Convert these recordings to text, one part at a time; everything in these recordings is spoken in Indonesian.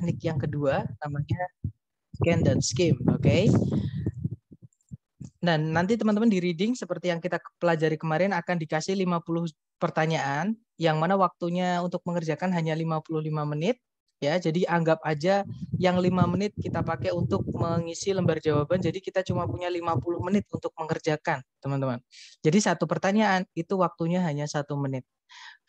teknik yang kedua namanya scan dan skim, oke? Okay? Dan nanti teman-teman di reading seperti yang kita pelajari kemarin akan dikasih 50 pertanyaan yang mana waktunya untuk mengerjakan hanya 55 menit ya. Jadi anggap aja yang 5 menit kita pakai untuk mengisi lembar jawaban. Jadi kita cuma punya 50 menit untuk mengerjakan, teman-teman. Jadi satu pertanyaan itu waktunya hanya satu menit.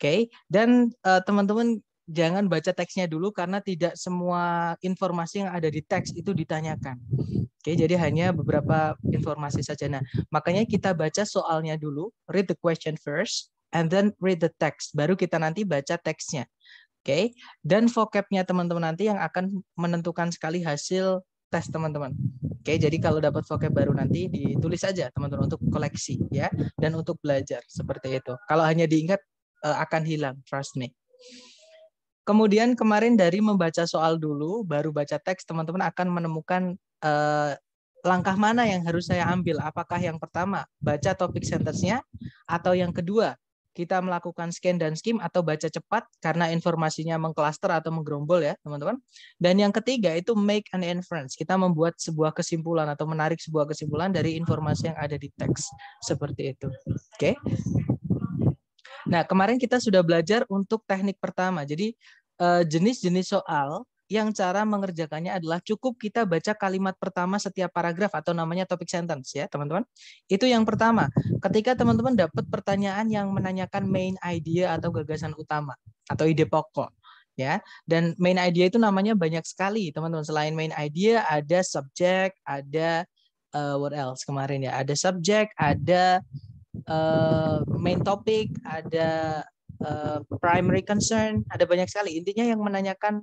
Oke, okay? dan eh, teman-teman uh, teman -teman jangan baca teksnya dulu karena tidak semua informasi yang ada di teks itu ditanyakan. Oke, jadi hanya beberapa informasi saja. Nah, makanya kita baca soalnya dulu, read the question first, and then read the text. Baru kita nanti baca teksnya. Oke, dan vocabnya teman-teman nanti yang akan menentukan sekali hasil tes teman-teman. Oke, jadi kalau dapat vocab baru nanti ditulis saja teman-teman untuk koleksi ya dan untuk belajar seperti itu. Kalau hanya diingat eh, akan hilang, trust me. Kemudian kemarin dari membaca soal dulu, baru baca teks, teman-teman akan menemukan eh, langkah mana yang harus saya ambil. Apakah yang pertama baca topik sentence-nya, atau yang kedua kita melakukan scan dan skim atau baca cepat karena informasinya mengklaster atau menggerombol ya teman-teman. Dan yang ketiga itu make an inference. Kita membuat sebuah kesimpulan atau menarik sebuah kesimpulan dari informasi yang ada di teks seperti itu. Oke. Okay. Nah kemarin kita sudah belajar untuk teknik pertama. Jadi Eh, jenis-jenis soal yang cara mengerjakannya adalah cukup kita baca kalimat pertama setiap paragraf atau namanya topic sentence ya teman-teman. Itu yang pertama. Ketika teman-teman dapat pertanyaan yang menanyakan main idea atau gagasan utama atau ide pokok ya. Dan main idea itu namanya banyak sekali teman-teman. Selain main idea ada subject ada uh, what else kemarin ya. Ada subject ada uh, main topic, ada Eh, primary concern, ada banyak sekali. Intinya yang menanyakan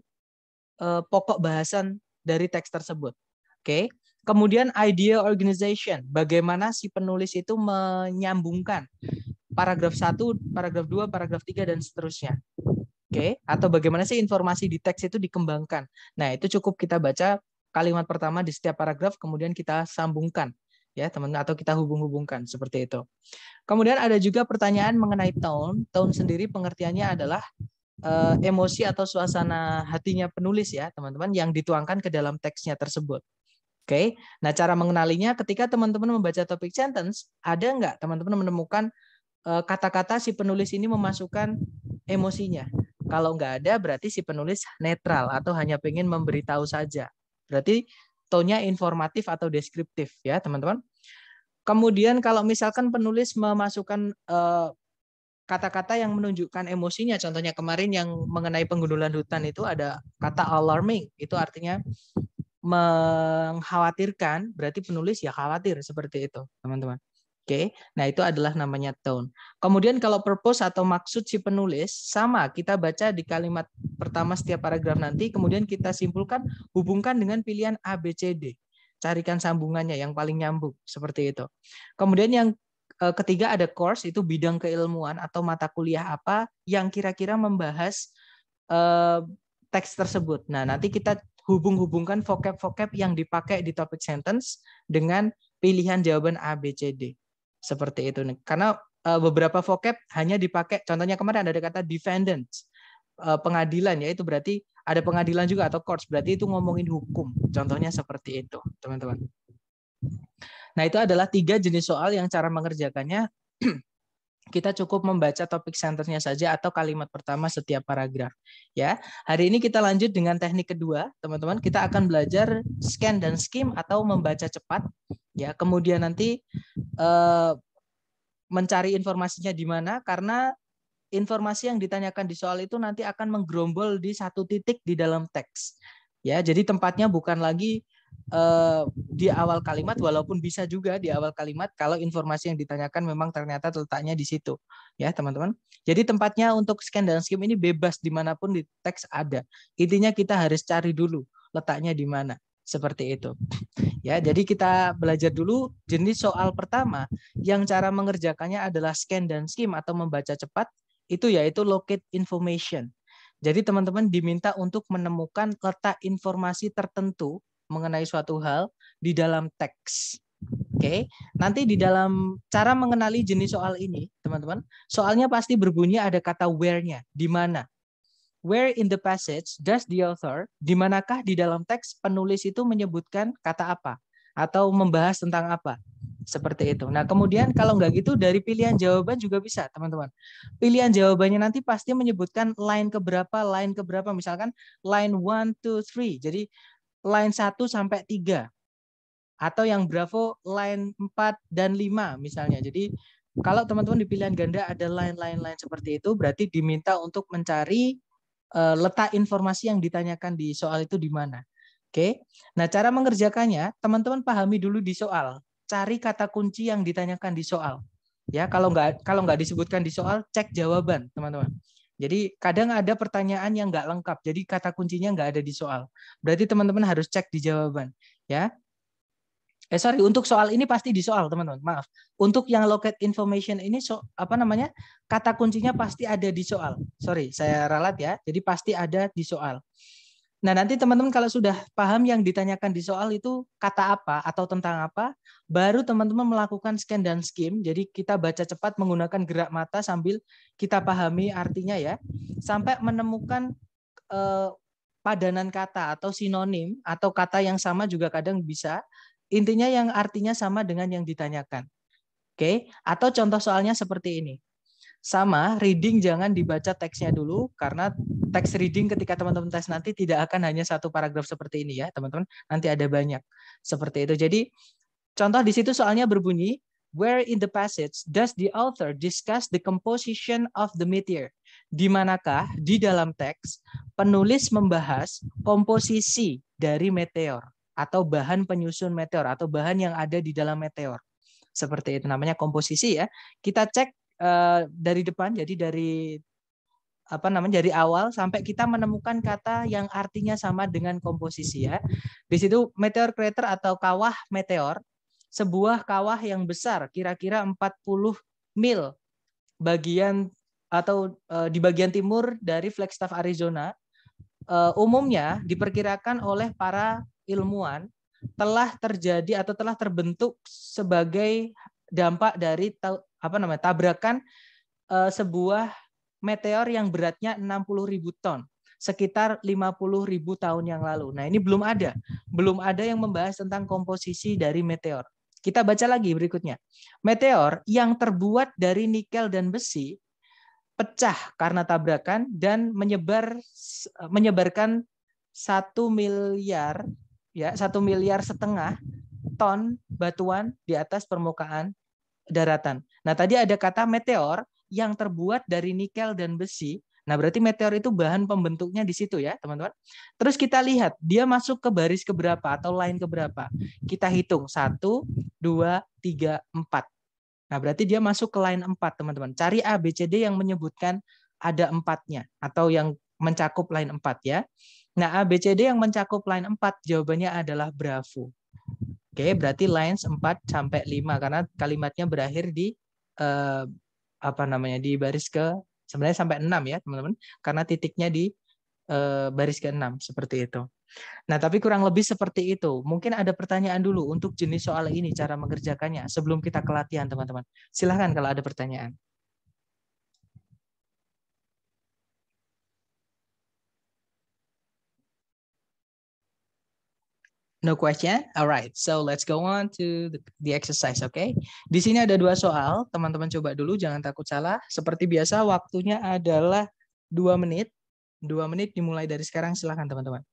uh, pokok bahasan dari teks tersebut. Oke. Okay? Kemudian idea organization, bagaimana si penulis itu menyambungkan paragraf 1, paragraf 2, paragraf 3 dan seterusnya. Oke, okay? atau bagaimana sih informasi di teks itu dikembangkan. Nah, itu cukup kita baca kalimat pertama di setiap paragraf kemudian kita sambungkan ya teman atau kita hubung-hubungkan seperti itu. Kemudian ada juga pertanyaan mengenai tone. Tone sendiri pengertiannya adalah uh, emosi atau suasana hatinya penulis ya, teman-teman yang dituangkan ke dalam teksnya tersebut. Oke. Okay? Nah, cara mengenalinya ketika teman-teman membaca topik sentence, ada nggak teman-teman menemukan eh, kata-kata uh, si penulis ini memasukkan emosinya? Kalau nggak ada, berarti si penulis netral atau hanya pengen memberitahu saja. Berarti tonnya informatif atau deskriptif ya teman-teman. Kemudian kalau misalkan penulis memasukkan eh, kata-kata yang menunjukkan emosinya. Contohnya kemarin yang mengenai penggundulan hutan itu ada kata alarming. Itu artinya mengkhawatirkan, berarti penulis ya khawatir seperti itu, teman-teman. Oke. Nah, itu adalah namanya tone. Kemudian kalau purpose atau maksud si penulis sama, kita baca di kalimat pertama setiap paragraf nanti, kemudian kita simpulkan hubungkan dengan pilihan A B C D carikan sambungannya yang paling nyambung seperti itu. Kemudian yang e, ketiga ada course itu bidang keilmuan atau mata kuliah apa yang kira-kira membahas e, teks tersebut. Nah, nanti kita hubung-hubungkan vocab-vocab yang dipakai di topic sentence dengan pilihan jawaban A B C D. Seperti itu. Karena e, beberapa vocab hanya dipakai contohnya kemarin ada kata defendant pengadilan pengadilan yaitu berarti ada pengadilan juga atau courts berarti itu ngomongin hukum contohnya seperti itu teman-teman nah itu adalah tiga jenis soal yang cara mengerjakannya kita cukup membaca topik senternya saja atau kalimat pertama setiap paragraf ya hari ini kita lanjut dengan teknik kedua teman-teman kita akan belajar scan dan skim atau membaca cepat ya kemudian nanti eh, mencari informasinya di mana karena informasi yang ditanyakan di soal itu nanti akan menggerombol di satu titik di dalam teks. Ya, jadi tempatnya bukan lagi eh, di awal kalimat walaupun bisa juga di awal kalimat kalau informasi yang ditanyakan memang ternyata letaknya di situ. Ya, teman-teman. Jadi tempatnya untuk scan dan skim ini bebas dimanapun di teks ada. Intinya kita harus cari dulu letaknya di mana seperti itu. Ya, jadi kita belajar dulu jenis soal pertama yang cara mengerjakannya adalah scan dan skim atau membaca cepat itu yaitu locate information. Jadi teman-teman diminta untuk menemukan letak informasi tertentu mengenai suatu hal di dalam teks. Oke, nanti di dalam cara mengenali jenis soal ini, teman-teman, soalnya pasti berbunyi ada kata where-nya, di mana. Where in the passage does the author, di manakah di dalam teks penulis itu menyebutkan kata apa atau membahas tentang apa seperti itu. Nah, kemudian kalau nggak gitu dari pilihan jawaban juga bisa, teman-teman. Pilihan jawabannya nanti pasti menyebutkan line keberapa, line keberapa. Misalkan line 1, 2, 3. Jadi line 1 sampai 3. Atau yang Bravo line 4 dan 5 misalnya. Jadi kalau teman-teman di pilihan ganda ada line-line-line seperti itu, berarti diminta untuk mencari uh, letak informasi yang ditanyakan di soal itu di mana. Oke. Nah, cara mengerjakannya, teman-teman pahami dulu di soal cari kata kunci yang ditanyakan di soal. Ya, kalau nggak kalau nggak disebutkan di soal, cek jawaban, teman-teman. Jadi kadang ada pertanyaan yang nggak lengkap, jadi kata kuncinya nggak ada di soal. Berarti teman-teman harus cek di jawaban, ya. Eh sorry, untuk soal ini pasti di soal teman-teman. Maaf. Untuk yang locate information ini so, apa namanya? Kata kuncinya pasti ada di soal. Sorry, saya ralat ya. Jadi pasti ada di soal. Nah, nanti teman-teman kalau sudah paham yang ditanyakan di soal itu kata apa atau tentang apa, baru teman-teman melakukan scan dan skim. Jadi kita baca cepat menggunakan gerak mata sambil kita pahami artinya ya, sampai menemukan eh, padanan kata atau sinonim atau kata yang sama juga kadang bisa. Intinya yang artinya sama dengan yang ditanyakan. Oke, atau contoh soalnya seperti ini. Sama, reading jangan dibaca teksnya dulu karena teks reading ketika teman-teman tes nanti tidak akan hanya satu paragraf seperti ini ya, teman-teman. Nanti ada banyak seperti itu. Jadi contoh di situ soalnya berbunyi Where in the passage does the author discuss the composition of the meteor? Di manakah di dalam teks penulis membahas komposisi dari meteor atau bahan penyusun meteor atau bahan yang ada di dalam meteor? Seperti itu namanya komposisi ya. Kita cek Eh, dari depan jadi dari apa namanya dari awal sampai kita menemukan kata yang artinya sama dengan komposisi ya. Di situ meteor crater atau kawah meteor, sebuah kawah yang besar kira-kira 40 mil bagian atau uh, di bagian timur dari Flagstaff Arizona uh, umumnya diperkirakan oleh para ilmuwan telah terjadi atau telah terbentuk sebagai dampak dari apa namanya tabrakan uh, sebuah meteor yang beratnya ribu ton sekitar ribu tahun yang lalu. Nah, ini belum ada. Belum ada yang membahas tentang komposisi dari meteor. Kita baca lagi berikutnya. Meteor yang terbuat dari nikel dan besi pecah karena tabrakan dan menyebar menyebarkan satu miliar ya satu miliar setengah ton batuan di atas permukaan daratan. Nah, tadi ada kata meteor yang terbuat dari nikel dan besi. Nah, berarti meteor itu bahan pembentuknya di situ ya, teman-teman. Terus kita lihat dia masuk ke baris keberapa atau line keberapa. Kita hitung. satu, dua, tiga, empat. Nah, berarti dia masuk ke line 4, teman-teman. Cari A, B, C, D yang menyebutkan ada empatnya atau yang mencakup line 4 ya. Nah, A, B, C, D yang mencakup line 4 jawabannya adalah Bravo. Oke, berarti lines 4 sampai 5 karena kalimatnya berakhir di uh, apa namanya di baris ke sebenarnya sampai 6 ya, teman-teman. Karena titiknya di uh, baris ke-6 seperti itu. Nah, tapi kurang lebih seperti itu. Mungkin ada pertanyaan dulu untuk jenis soal ini, cara mengerjakannya sebelum kita ke latihan, teman-teman. Silahkan kalau ada pertanyaan. No question? Alright, so let's go on to the, exercise, oke? Okay? Di sini ada dua soal, teman-teman coba dulu, jangan takut salah. Seperti biasa, waktunya adalah dua menit. Dua menit dimulai dari sekarang, silahkan teman-teman.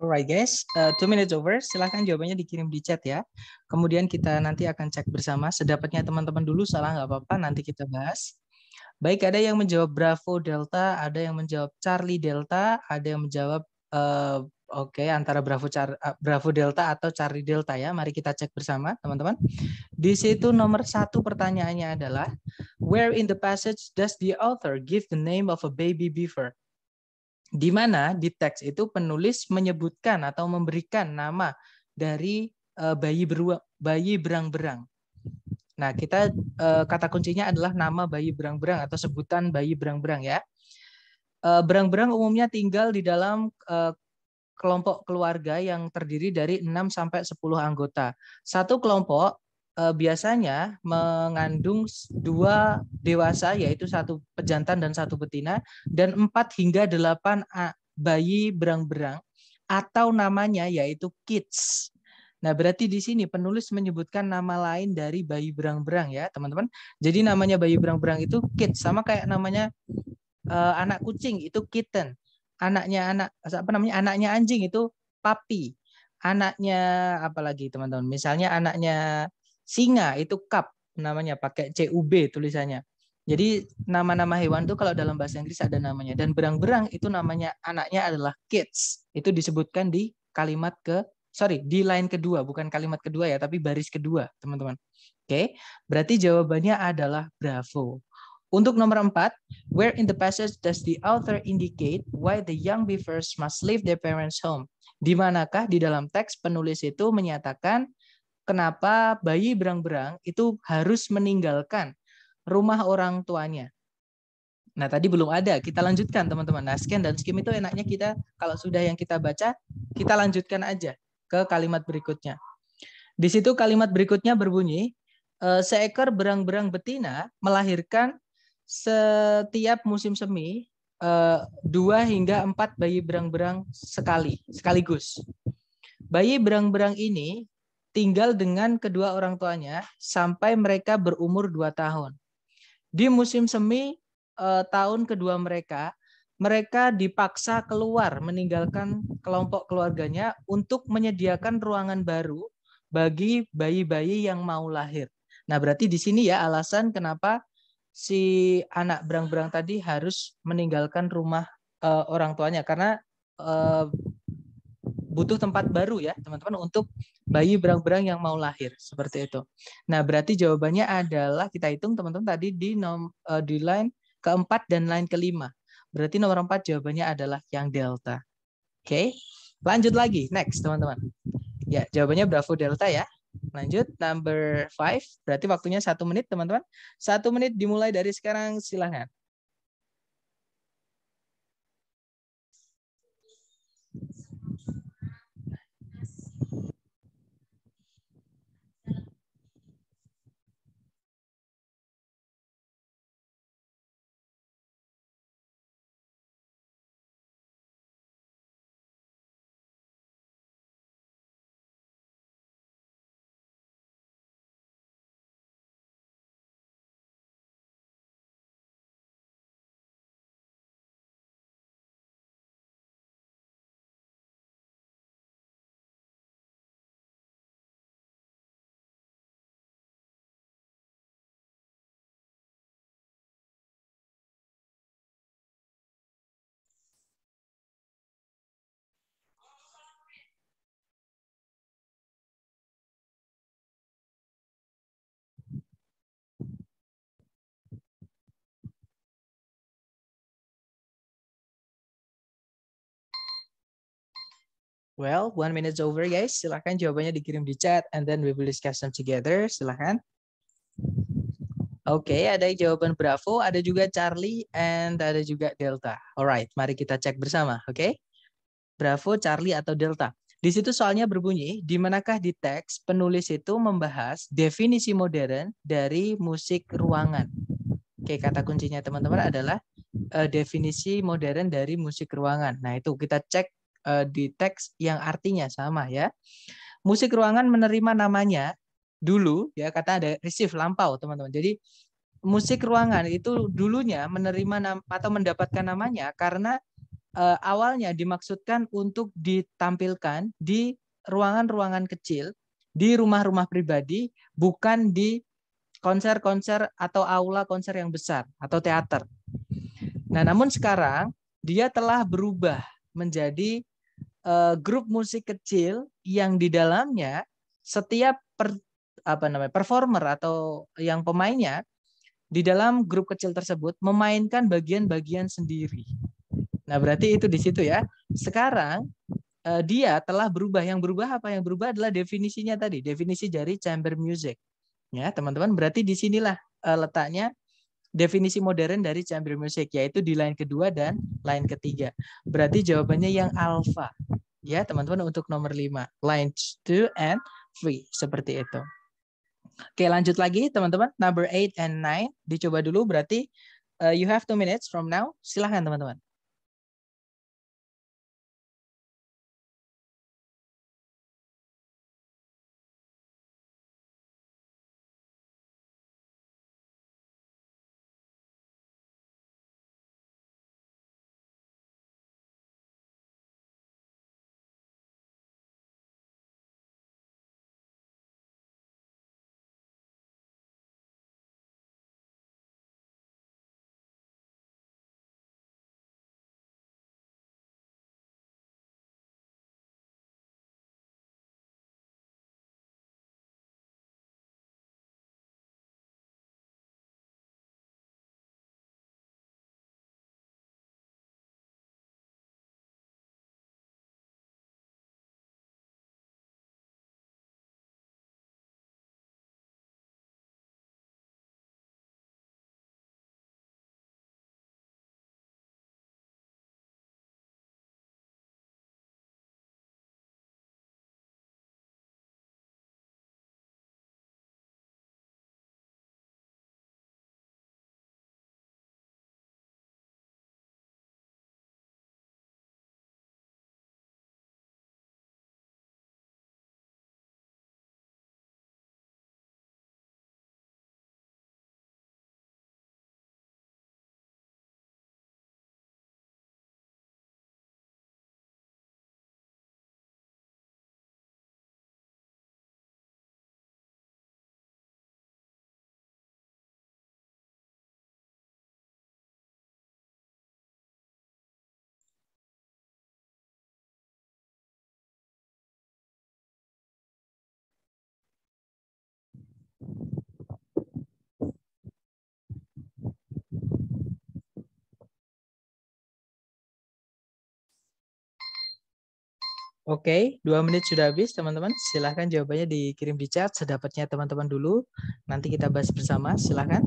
Alright guys, uh, two minutes over. Silahkan jawabannya dikirim di chat ya. Kemudian kita nanti akan cek bersama. Sedapatnya teman-teman dulu, salah nggak apa-apa. Nanti kita bahas. Baik, ada yang menjawab Bravo Delta, ada yang menjawab Charlie Delta, ada yang menjawab uh, oke okay, antara Bravo Char eh, Bravo Delta atau Charlie Delta ya. Mari kita cek bersama teman-teman. Di situ nomor satu pertanyaannya adalah Where in the passage does the author give the name of a baby beaver? di mana di teks itu penulis menyebutkan atau memberikan nama dari eh, bayi beruang bayi berang-berang. Nah, kita eh, kata kuncinya adalah nama bayi berang-berang atau sebutan bayi berang-berang ya. Eh, berang-berang umumnya tinggal di dalam kelompok keluarga yang terdiri dari 6 sampai 10 anggota. Satu kelompok eh, biasanya mengandung dua dewasa yaitu satu pejantan dan satu betina dan empat hingga delapan bayi berang-berang atau namanya yaitu kids. Nah, berarti di sini penulis menyebutkan nama lain dari bayi berang-berang ya, teman-teman. Jadi namanya bayi berang-berang itu kids sama kayak namanya uh, anak kucing itu kitten. Anaknya anak apa namanya? Anaknya anjing itu puppy. Anaknya apalagi teman-teman? Misalnya anaknya Singa itu cup namanya pakai CUB tulisannya. Jadi nama-nama hewan itu kalau dalam bahasa Inggris ada namanya dan berang-berang itu namanya anaknya adalah kids. Itu disebutkan di kalimat ke sorry di line kedua bukan kalimat kedua ya tapi baris kedua teman-teman. Oke, berarti jawabannya adalah bravo. Untuk nomor empat, where in the passage does the author indicate why the young beavers must leave their parents' home? Di manakah di dalam teks penulis itu menyatakan kenapa bayi berang-berang itu harus meninggalkan rumah orang tuanya. Nah, tadi belum ada. Kita lanjutkan, teman-teman. Nah, scan dan skim itu enaknya kita kalau sudah yang kita baca, kita lanjutkan aja ke kalimat berikutnya. Di situ kalimat berikutnya berbunyi, e, seekor berang-berang betina melahirkan setiap musim semi e, dua hingga empat bayi berang-berang sekali sekaligus. Bayi berang-berang ini tinggal dengan kedua orang tuanya sampai mereka berumur dua tahun. Di musim semi eh, tahun kedua mereka, mereka dipaksa keluar meninggalkan kelompok keluarganya untuk menyediakan ruangan baru bagi bayi-bayi yang mau lahir. Nah, berarti di sini ya alasan kenapa si anak berang-berang tadi harus meninggalkan rumah eh, orang tuanya karena eh, butuh tempat baru ya teman-teman untuk bayi berang-berang yang mau lahir seperti itu. Nah berarti jawabannya adalah kita hitung teman-teman tadi di nom eh, di line keempat dan line kelima. Berarti nomor empat jawabannya adalah yang delta. Oke, okay? lanjut lagi next teman-teman. Ya jawabannya Bravo delta ya. Lanjut number five berarti waktunya satu menit teman-teman. Satu menit dimulai dari sekarang silahkan. Well, one minute over guys. Silahkan jawabannya dikirim di chat and then we will discuss them together. Silahkan. Oke, okay, ada jawaban Bravo, ada juga Charlie, and ada juga Delta. Alright, mari kita cek bersama, oke? Okay? Bravo, Charlie, atau Delta. Di situ soalnya berbunyi, di manakah di teks penulis itu membahas definisi modern dari musik ruangan? Oke, kata kuncinya teman-teman adalah uh, definisi modern dari musik ruangan. Nah, itu kita cek uh, di teks yang artinya sama ya. Musik ruangan menerima namanya dulu ya kata ada receive lampau teman-teman. Jadi musik ruangan itu dulunya menerima nama atau mendapatkan namanya karena uh, awalnya dimaksudkan untuk ditampilkan di ruangan-ruangan kecil di rumah-rumah pribadi bukan di konser-konser atau aula konser yang besar atau teater. Nah, namun sekarang dia telah berubah menjadi Eh, grup musik kecil yang di dalamnya setiap per, apa namanya performer atau yang pemainnya di dalam grup kecil tersebut memainkan bagian-bagian sendiri. Nah, berarti itu di situ ya. Sekarang uh, dia telah berubah. Yang berubah apa? Yang berubah adalah definisinya tadi, definisi dari chamber music. Ya, teman-teman, berarti disinilah uh, eh, letaknya definisi modern dari chamber music yaitu di line kedua dan line ketiga. Berarti jawabannya yang alpha. Ya, teman-teman untuk nomor 5, line 2 and 3 seperti itu. Oke, lanjut lagi teman-teman. Number 8 and 9 dicoba dulu berarti uh, you have two minutes from now. Silahkan teman-teman. Oke, dua menit sudah habis teman-teman. Silahkan jawabannya dikirim di chat sedapatnya teman-teman dulu. Nanti kita bahas bersama, silahkan.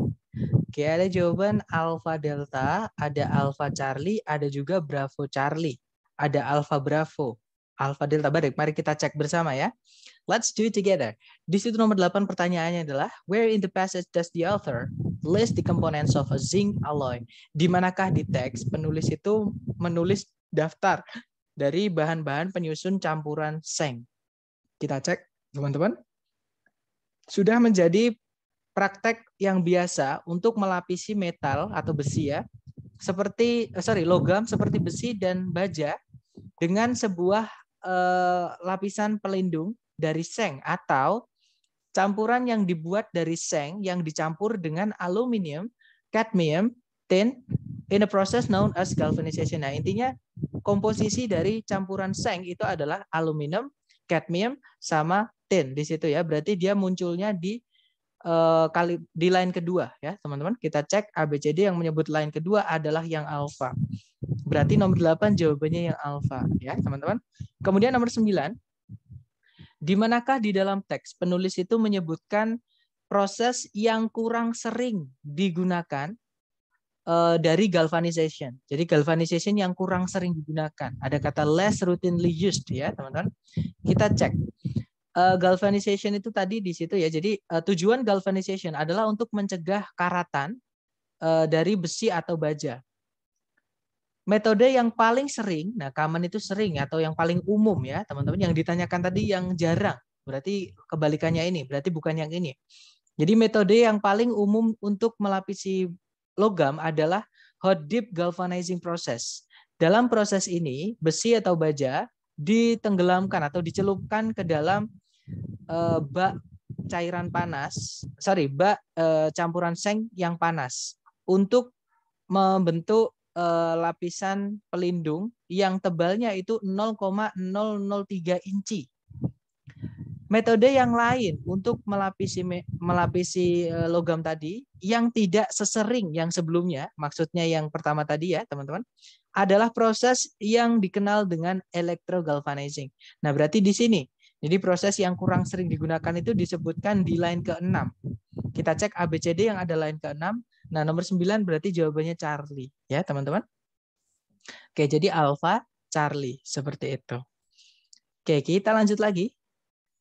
Oke, ada jawaban Alpha Delta, ada Alpha Charlie, ada juga Bravo Charlie, ada Alpha Bravo, Alpha Delta. Baik, mari kita cek bersama ya. Let's do it together. Di situ nomor delapan pertanyaannya adalah, where in the passage does the author list the components of a zinc alloy? Di manakah di teks penulis itu menulis daftar dari bahan-bahan penyusun campuran seng. Kita cek, teman-teman. Sudah menjadi praktek yang biasa untuk melapisi metal atau besi ya, seperti eh, sorry logam seperti besi dan baja dengan sebuah eh, lapisan pelindung dari seng atau campuran yang dibuat dari seng yang dicampur dengan aluminium, kadmium, tin in a process known as galvanization. Nah, intinya komposisi dari campuran seng itu adalah aluminium, cadmium, sama tin di situ ya. Berarti dia munculnya di eh, kali di line kedua ya, teman-teman. Kita cek ABCD yang menyebut line kedua adalah yang alfa. Berarti nomor 8 jawabannya yang alfa ya, teman-teman. Kemudian nomor 9 di manakah di dalam teks penulis itu menyebutkan proses yang kurang sering digunakan uh, dari galvanization. Jadi galvanization yang kurang hmm. sering digunakan. Ada kata less routinely used ya, teman-teman. Kita cek. Uh, galvanization itu tadi di situ ya. Jadi uh, tujuan galvanization adalah untuk mencegah karatan uh, dari besi atau baja. Metode yang paling sering, nah common itu sering atau yang paling umum ya, teman-teman yang ditanyakan tadi yang jarang. Berarti kebalikannya ini, berarti bukan yang ini. Jadi metode yang paling umum untuk melapisi logam adalah hot dip galvanizing process. Dalam proses ini, besi atau baja ditenggelamkan atau dicelupkan ke dalam uh, bak cairan panas, sorry, bak uh, campuran seng yang panas untuk membentuk uh, lapisan pelindung yang tebalnya itu 0,003 inci metode yang lain untuk melapisi melapisi e, logam tadi yang tidak sesering yang sebelumnya, maksudnya yang pertama tadi ya, teman-teman, adalah proses yang dikenal dengan electrogalvanizing. Nah, berarti di sini jadi proses yang kurang sering digunakan itu disebutkan di line ke-6. Kita cek ABCD yang ada line ke-6. Nah, nomor 9 berarti jawabannya Charlie, ya, teman-teman. Oke, jadi Alpha Charlie seperti itu. Oke, kita lanjut lagi.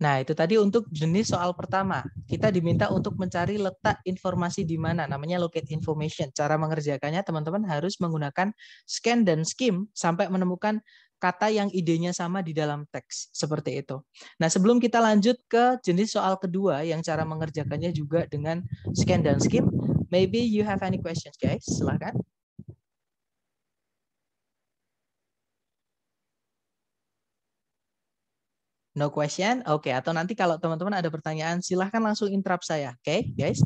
Nah, itu tadi untuk jenis soal pertama. Kita diminta untuk mencari letak informasi di mana, namanya locate information. Cara mengerjakannya teman-teman harus menggunakan scan dan skim sampai menemukan kata yang idenya sama di dalam teks, seperti itu. Nah, sebelum kita lanjut ke jenis soal kedua yang cara mengerjakannya juga dengan scan dan skim, maybe you have any questions guys, silahkan. No question? Oke, okay. atau nanti kalau teman-teman ada pertanyaan, silahkan langsung interrupt saya. Oke, okay, guys.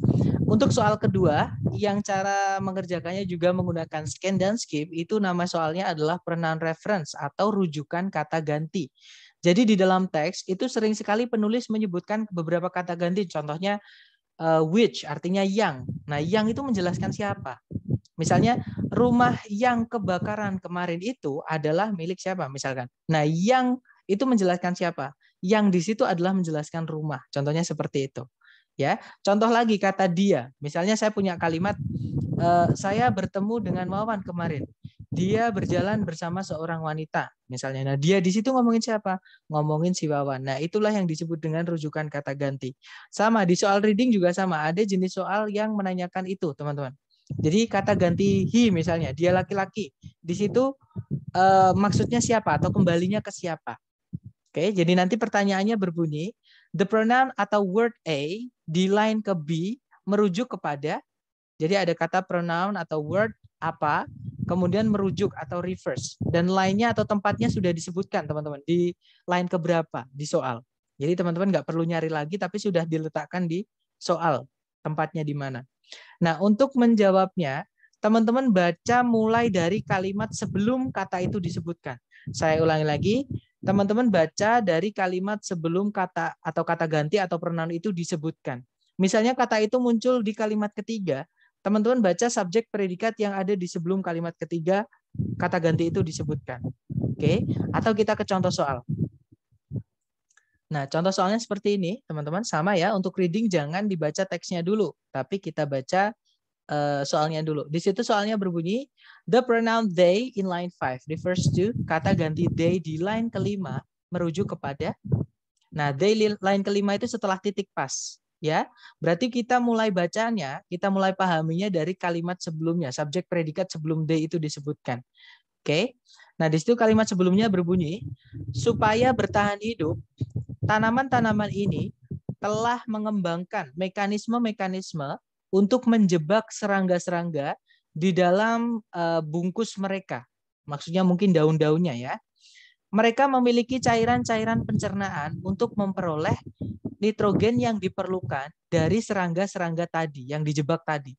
Untuk soal kedua, yang cara mengerjakannya juga menggunakan scan dan skip, itu nama soalnya adalah pronoun reference atau rujukan kata ganti. Jadi di dalam teks itu sering sekali penulis menyebutkan beberapa kata ganti, contohnya uh, which artinya yang. Nah, yang itu menjelaskan siapa. Misalnya rumah yang kebakaran kemarin itu adalah milik siapa misalkan. Nah, yang itu menjelaskan siapa? yang di situ adalah menjelaskan rumah. Contohnya seperti itu. Ya, contoh lagi kata dia. Misalnya saya punya kalimat e, saya bertemu dengan Wawan kemarin. Dia berjalan bersama seorang wanita, misalnya. Nah, dia di situ ngomongin siapa? Ngomongin si Wawan. Nah, itulah yang disebut dengan rujukan kata ganti. Sama di soal reading juga sama. Ada jenis soal yang menanyakan itu, teman-teman. Jadi kata ganti hi misalnya, dia laki-laki. Di situ e, maksudnya siapa atau kembalinya ke siapa? Oke, jadi nanti pertanyaannya berbunyi, the pronoun atau word A di line ke B merujuk kepada jadi ada kata pronoun atau word apa, kemudian merujuk atau reverse dan lainnya atau tempatnya sudah disebutkan teman-teman di line ke berapa di soal. Jadi teman-teman nggak perlu nyari lagi tapi sudah diletakkan di soal tempatnya di mana. Nah untuk menjawabnya teman-teman baca mulai dari kalimat sebelum kata itu disebutkan. Saya ulangi lagi, Hmm. Teman-teman baca dari kalimat sebelum kata atau kata ganti atau pronoun itu disebutkan. Misalnya kata itu muncul di kalimat ketiga, teman-teman baca subjek predikat yang ada di sebelum kalimat ketiga kata ganti itu disebutkan. Oke, atau kita ke contoh soal. Nah, contoh soalnya seperti ini, teman-teman. Sama ya, untuk reading jangan dibaca teksnya dulu, tapi kita baca eh, soalnya dulu. Di situ soalnya berbunyi, The pronoun they in line five refers to kata ganti they di line kelima merujuk kepada. Nah, they line kelima itu setelah titik pas, ya. Berarti kita mulai bacanya, kita mulai pahaminya dari kalimat sebelumnya, subjek predikat sebelum they itu disebutkan. Oke. Okay? Nah, di situ kalimat sebelumnya berbunyi supaya bertahan hidup, tanaman-tanaman ini telah mengembangkan mekanisme-mekanisme untuk menjebak serangga-serangga di dalam eh, bungkus mereka. Maksudnya mungkin daun-daunnya ya. Mereka memiliki cairan-cairan pencernaan untuk memperoleh nitrogen yang diperlukan dari serangga-serangga tadi yang dijebak tadi.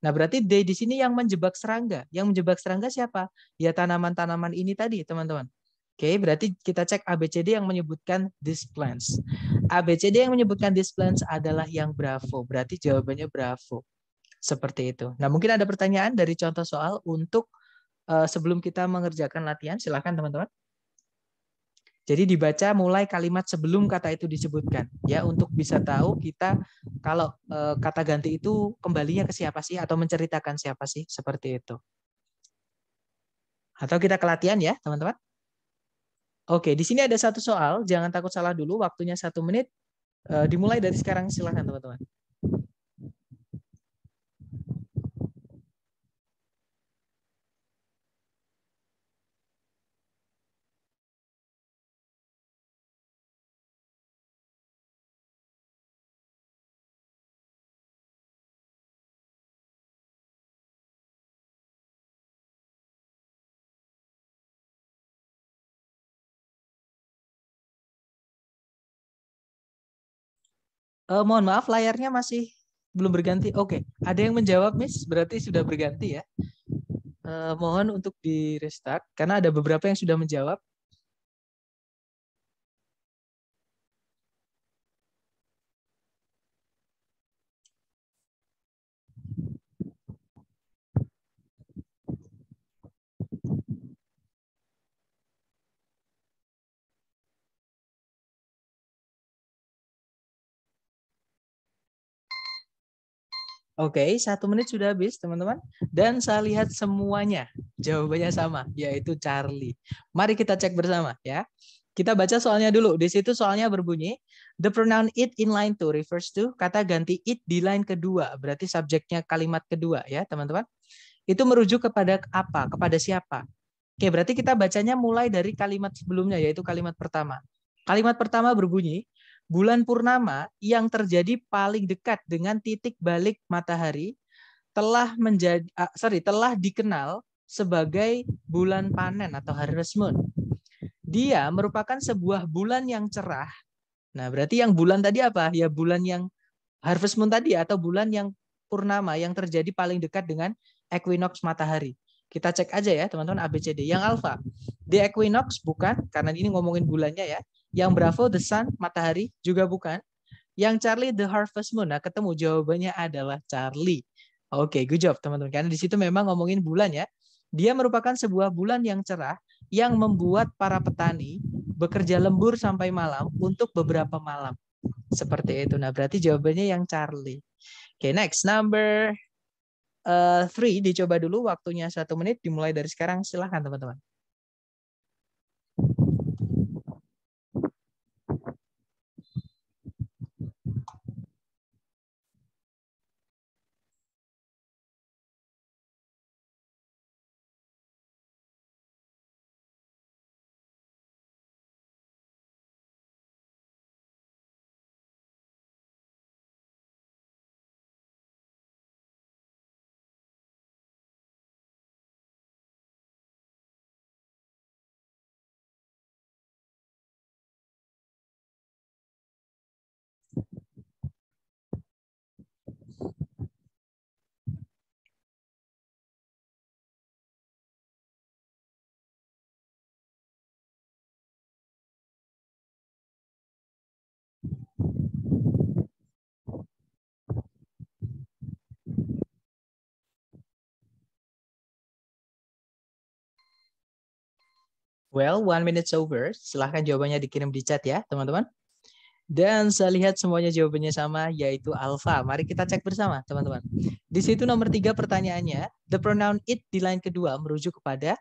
Nah, berarti D di sini yang menjebak serangga. Yang menjebak serangga siapa? Ya tanaman-tanaman ini tadi, teman-teman. Oke, berarti kita cek ABCD yang menyebutkan these plants. ABCD yang menyebutkan these plants adalah yang Bravo. Berarti jawabannya Bravo seperti itu. Nah, mungkin ada pertanyaan dari contoh soal untuk uh, sebelum kita mengerjakan latihan, silahkan teman-teman. Jadi dibaca mulai kalimat sebelum kata itu disebutkan ya untuk bisa tahu kita kalau uh, kata ganti itu kembalinya ke siapa sih atau menceritakan siapa sih seperti itu. Atau kita ke latihan ya, teman-teman. Oke, di sini ada satu soal, jangan takut salah dulu, waktunya satu menit. Uh, dimulai dari sekarang, silahkan teman-teman. Uh, mohon maaf, layarnya masih belum berganti. Oke, okay. ada yang menjawab, Miss? Berarti sudah berganti ya. Uh, mohon untuk di restart karena ada beberapa yang sudah menjawab. Oke, okay, satu menit sudah habis, teman-teman. Dan saya lihat semuanya jawabannya sama, yaitu Charlie. Mari kita cek bersama ya. Kita baca soalnya dulu. Di situ soalnya berbunyi, the pronoun it in line to refers to kata ganti it di line kedua, berarti subjeknya kalimat kedua ya, teman-teman. Itu merujuk kepada apa? Kepada siapa? Oke, berarti kita bacanya mulai dari kalimat sebelumnya yaitu kalimat pertama. Kalimat pertama berbunyi, bulan purnama yang terjadi paling dekat dengan titik balik matahari telah menjadi uh, sorry telah dikenal sebagai bulan panen atau harvest moon. Dia merupakan sebuah bulan yang cerah. Nah, berarti yang bulan tadi apa? Ya bulan yang harvest moon tadi atau bulan yang purnama yang terjadi paling dekat dengan equinox matahari. Kita cek aja ya, teman-teman ABCD. Yang alfa, di equinox bukan karena ini ngomongin bulannya ya. Yang Bravo The Sun, Matahari juga bukan. Yang Charlie The Harvest Moon. Nah, ketemu jawabannya adalah Charlie. Oke, okay, good job teman-teman. Karena di situ memang ngomongin bulan ya. Dia merupakan sebuah bulan yang cerah yang membuat para petani bekerja lembur sampai malam untuk beberapa malam. Seperti itu. Nah, berarti jawabannya yang Charlie. Oke, okay, next number uh, three dicoba dulu waktunya satu menit dimulai dari sekarang silahkan teman-teman. Well, one minute over. Silahkan jawabannya dikirim di chat ya, teman-teman. Dan saya lihat semuanya jawabannya sama, yaitu alpha. Mari kita cek bersama, teman-teman. Di situ nomor tiga pertanyaannya, the pronoun it di line kedua merujuk kepada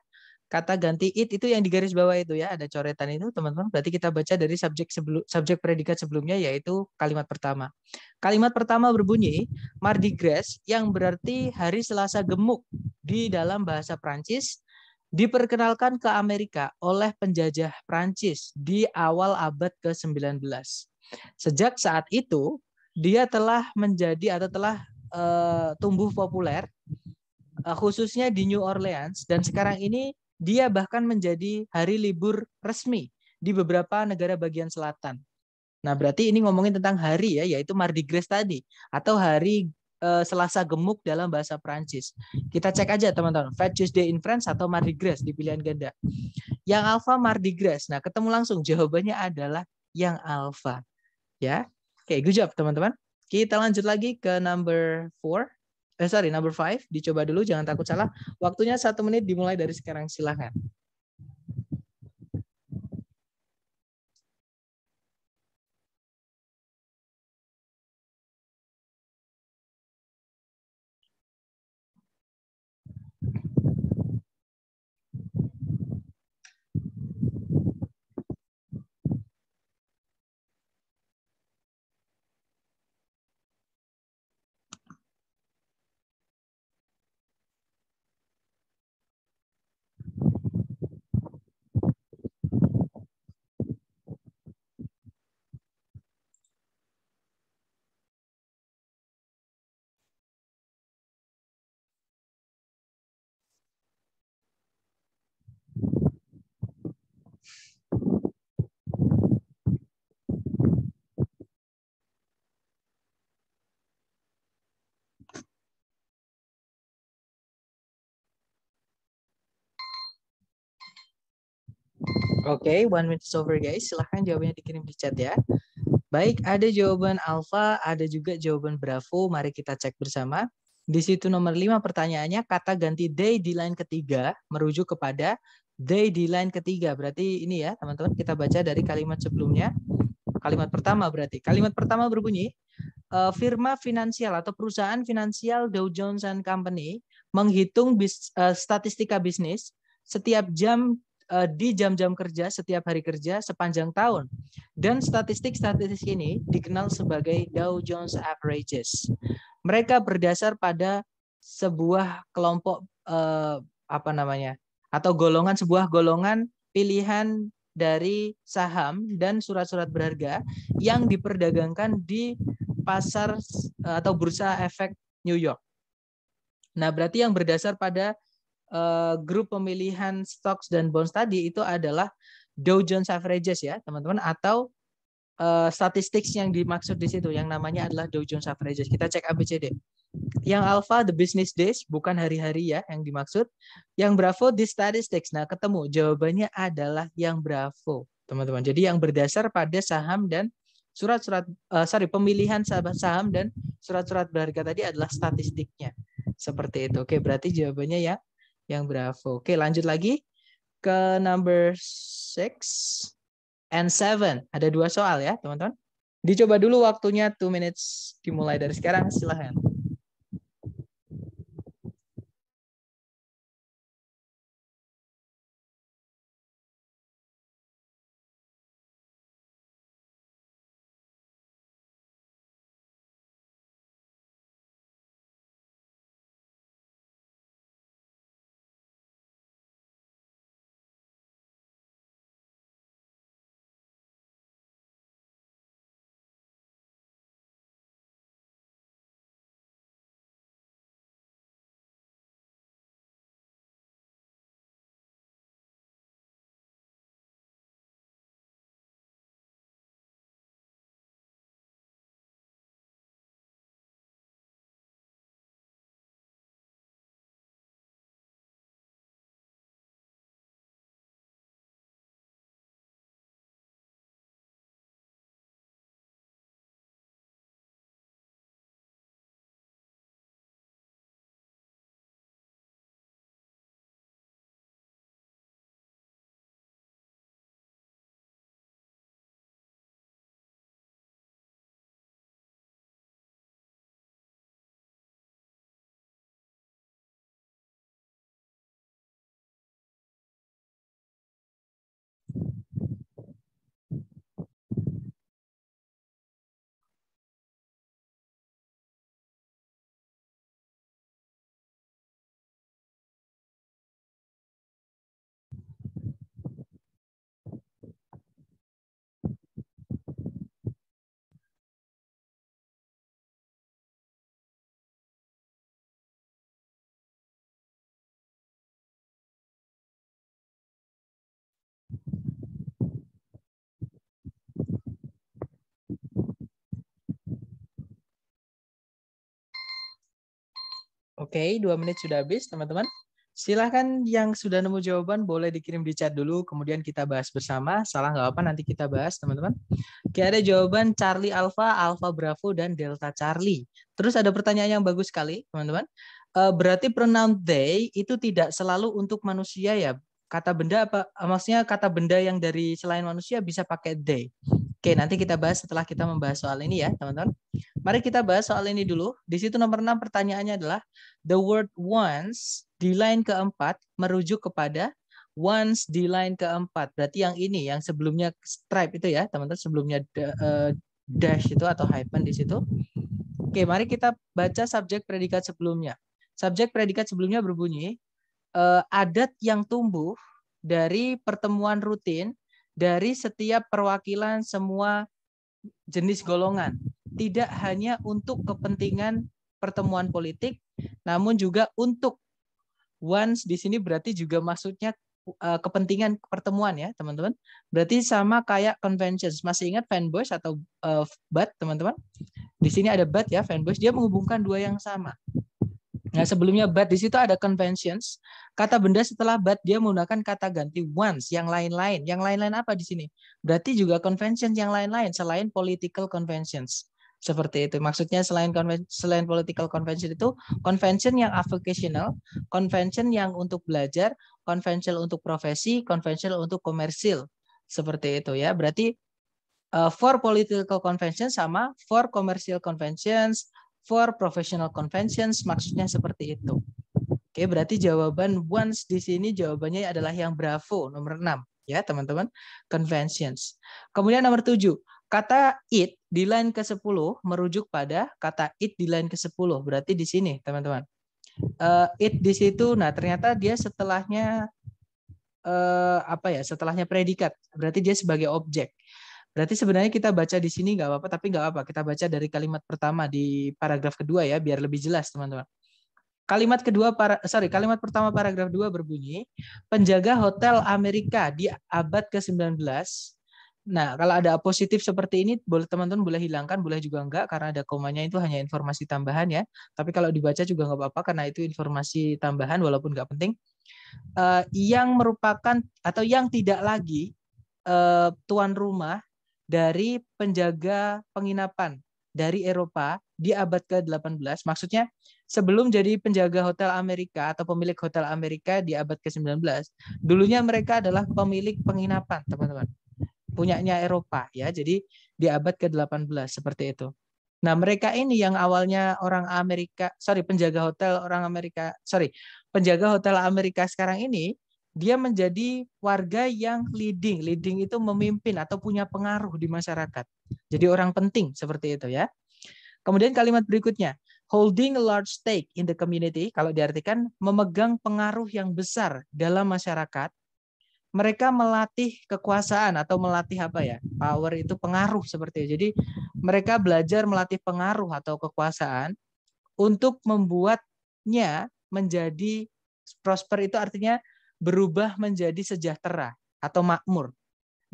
kata ganti it itu yang di garis bawah itu ya ada coretan itu teman-teman berarti kita baca dari subjek sebelum subjek predikat sebelumnya yaitu kalimat pertama kalimat pertama berbunyi Mardi Gras yang berarti hari Selasa gemuk di dalam bahasa Prancis diperkenalkan ke Amerika oleh penjajah Prancis di awal abad ke-19. Sejak saat itu, dia telah menjadi atau telah uh, tumbuh populer uh, khususnya di New Orleans dan sekarang ini dia bahkan menjadi hari libur resmi di beberapa negara bagian selatan. Nah, berarti ini ngomongin tentang hari ya, yaitu Mardi Gras tadi atau hari uh, Selasa gemuk dalam bahasa Prancis. Kita cek aja teman-teman, Fat Tuesday in France atau Mardi Gras di pilihan ganda. Yang alfa Mardi Gras. Nah, ketemu langsung jawabannya adalah yang alfa. Ya. Oke, okay, good job teman-teman. Kita lanjut lagi ke number four. Eh, sorry, number five. Dicoba dulu, jangan takut salah. Waktunya satu menit dimulai dari sekarang, silahkan. Oke, okay, one minute over guys. Silahkan jawabannya dikirim di chat ya. Baik, ada jawaban alfa, ada juga jawaban bravo. Mari kita cek bersama. Di situ nomor lima pertanyaannya, kata ganti day di line ketiga merujuk kepada day di line ketiga. Berarti ini ya teman-teman, kita baca dari kalimat sebelumnya. Kalimat pertama berarti. Kalimat pertama berbunyi, eh, firma finansial atau perusahaan finansial Dow Jones and Company menghitung eh, statistika bisnis setiap jam Eh, di jam-jam kerja setiap hari kerja sepanjang tahun. Dan statistik-statistik ini dikenal sebagai Dow Jones Averages. Mereka berdasar pada sebuah kelompok eh, apa namanya? atau golongan sebuah golongan pilihan dari saham dan surat-surat berharga yang diperdagangkan di pasar eh, atau bursa efek New York. Nah, berarti yang berdasar pada uh, grup pemilihan stocks dan bonds tadi itu adalah Dow Jones averages ya teman-teman atau uh, eh, statistik yang dimaksud di situ yang namanya adalah Dow Jones averages. Kita cek ABCD. Yang alpha the business days bukan hari-hari ya yang dimaksud. Yang bravo the statistics. Nah, ketemu jawabannya adalah yang bravo, teman-teman. Jadi yang berdasar pada saham dan surat-surat uh, sorry pemilihan saham dan surat-surat berharga tadi adalah statistiknya. Seperti itu. Oke, berarti jawabannya yang yang Bravo. Oke, lanjut lagi ke number six and seven. Ada dua soal ya, teman-teman. Dicoba dulu waktunya 2 minutes dimulai dari sekarang. Silahkan. Oke, dua menit sudah habis, teman-teman. Silahkan yang sudah nemu jawaban boleh dikirim di chat dulu, kemudian kita bahas bersama. Salah nggak apa, nanti kita bahas, teman-teman. Oke, ada jawaban Charlie Alpha, Alpha Bravo, dan Delta Charlie. Terus ada pertanyaan yang bagus sekali, teman-teman. Eh, berarti pronoun they itu tidak selalu untuk manusia ya? Kata benda apa? Maksudnya kata benda yang dari selain manusia bisa pakai they. Oke, nanti kita bahas setelah kita membahas soal ini ya, teman-teman. Mari kita bahas soal ini dulu. Di situ nomor 6 pertanyaannya adalah the word once di line keempat merujuk kepada once di line keempat. Berarti yang ini yang sebelumnya stripe itu ya, teman-teman, sebelumnya eh, dash itu atau hyphen di situ. Oke, mari kita baca subjek predikat sebelumnya. Subjek predikat sebelumnya berbunyi eh, adat yang tumbuh dari pertemuan rutin dari setiap perwakilan semua jenis golongan, tidak hanya untuk kepentingan pertemuan politik, namun juga untuk once di sini berarti juga maksudnya eh, kepentingan pertemuan ya teman-teman. Berarti sama kayak conventions. Masih ingat fanboys atau uh, bat teman-teman? Di sini ada bat ya fanboys. Dia menghubungkan dua yang sama. Nah, hmm. sebelumnya but di situ ada conventions. Kata benda setelah but dia menggunakan kata ganti once, yang lain-lain. Yang lain-lain apa di sini? Berarti juga conventions yang lain-lain selain political conventions. Seperti itu. Maksudnya selain selain political convention itu convention yang avocational, convention yang untuk belajar, convention untuk profesi, convention untuk komersil. Seperti itu ya. Berarti uh, for political convention sama for commercial conventions, for professional conventions maksudnya seperti itu. Oke, berarti jawaban once di sini jawabannya adalah yang bravo nomor 6 ya, teman-teman. Conventions. Kemudian nomor 7, kata it di line ke-10 merujuk pada kata it di line ke-10. Berarti di sini, teman-teman. Uh, it di situ nah ternyata dia setelahnya eh, apa ya setelahnya predikat berarti dia sebagai objek Berarti sebenarnya kita baca di sini nggak apa-apa, tapi nggak apa-apa. Kita baca dari kalimat pertama di paragraf kedua ya, biar lebih jelas teman-teman. Kalimat kedua, para, sorry, kalimat pertama paragraf dua berbunyi, penjaga hotel Amerika di abad ke-19. Nah, kalau ada positif seperti ini, boleh teman-teman boleh hilangkan, boleh juga enggak, karena ada komanya itu hanya informasi tambahan ya. Tapi kalau dibaca juga enggak apa-apa, karena itu informasi tambahan walaupun nggak penting. Uh, yang merupakan atau yang tidak lagi uh, tuan rumah dari penjaga penginapan dari Eropa di abad ke-18. Maksudnya sebelum jadi penjaga hotel Amerika atau pemilik hotel Amerika di abad ke-19, dulunya mereka adalah pemilik penginapan, teman-teman. Punyanya Eropa ya. Jadi di abad ke-18 seperti itu. Nah, mereka ini yang awalnya orang Amerika, sorry, penjaga hotel orang Amerika, sorry, penjaga hotel Amerika sekarang ini dia menjadi warga yang leading. Leading itu memimpin atau punya pengaruh di masyarakat. Jadi orang penting seperti itu ya. Kemudian kalimat berikutnya, holding a large stake in the community, kalau diartikan memegang pengaruh yang besar dalam masyarakat, mereka melatih kekuasaan atau melatih apa ya? Power itu pengaruh seperti itu. Jadi mereka belajar melatih pengaruh atau kekuasaan untuk membuatnya menjadi prosper itu artinya berubah menjadi sejahtera atau makmur.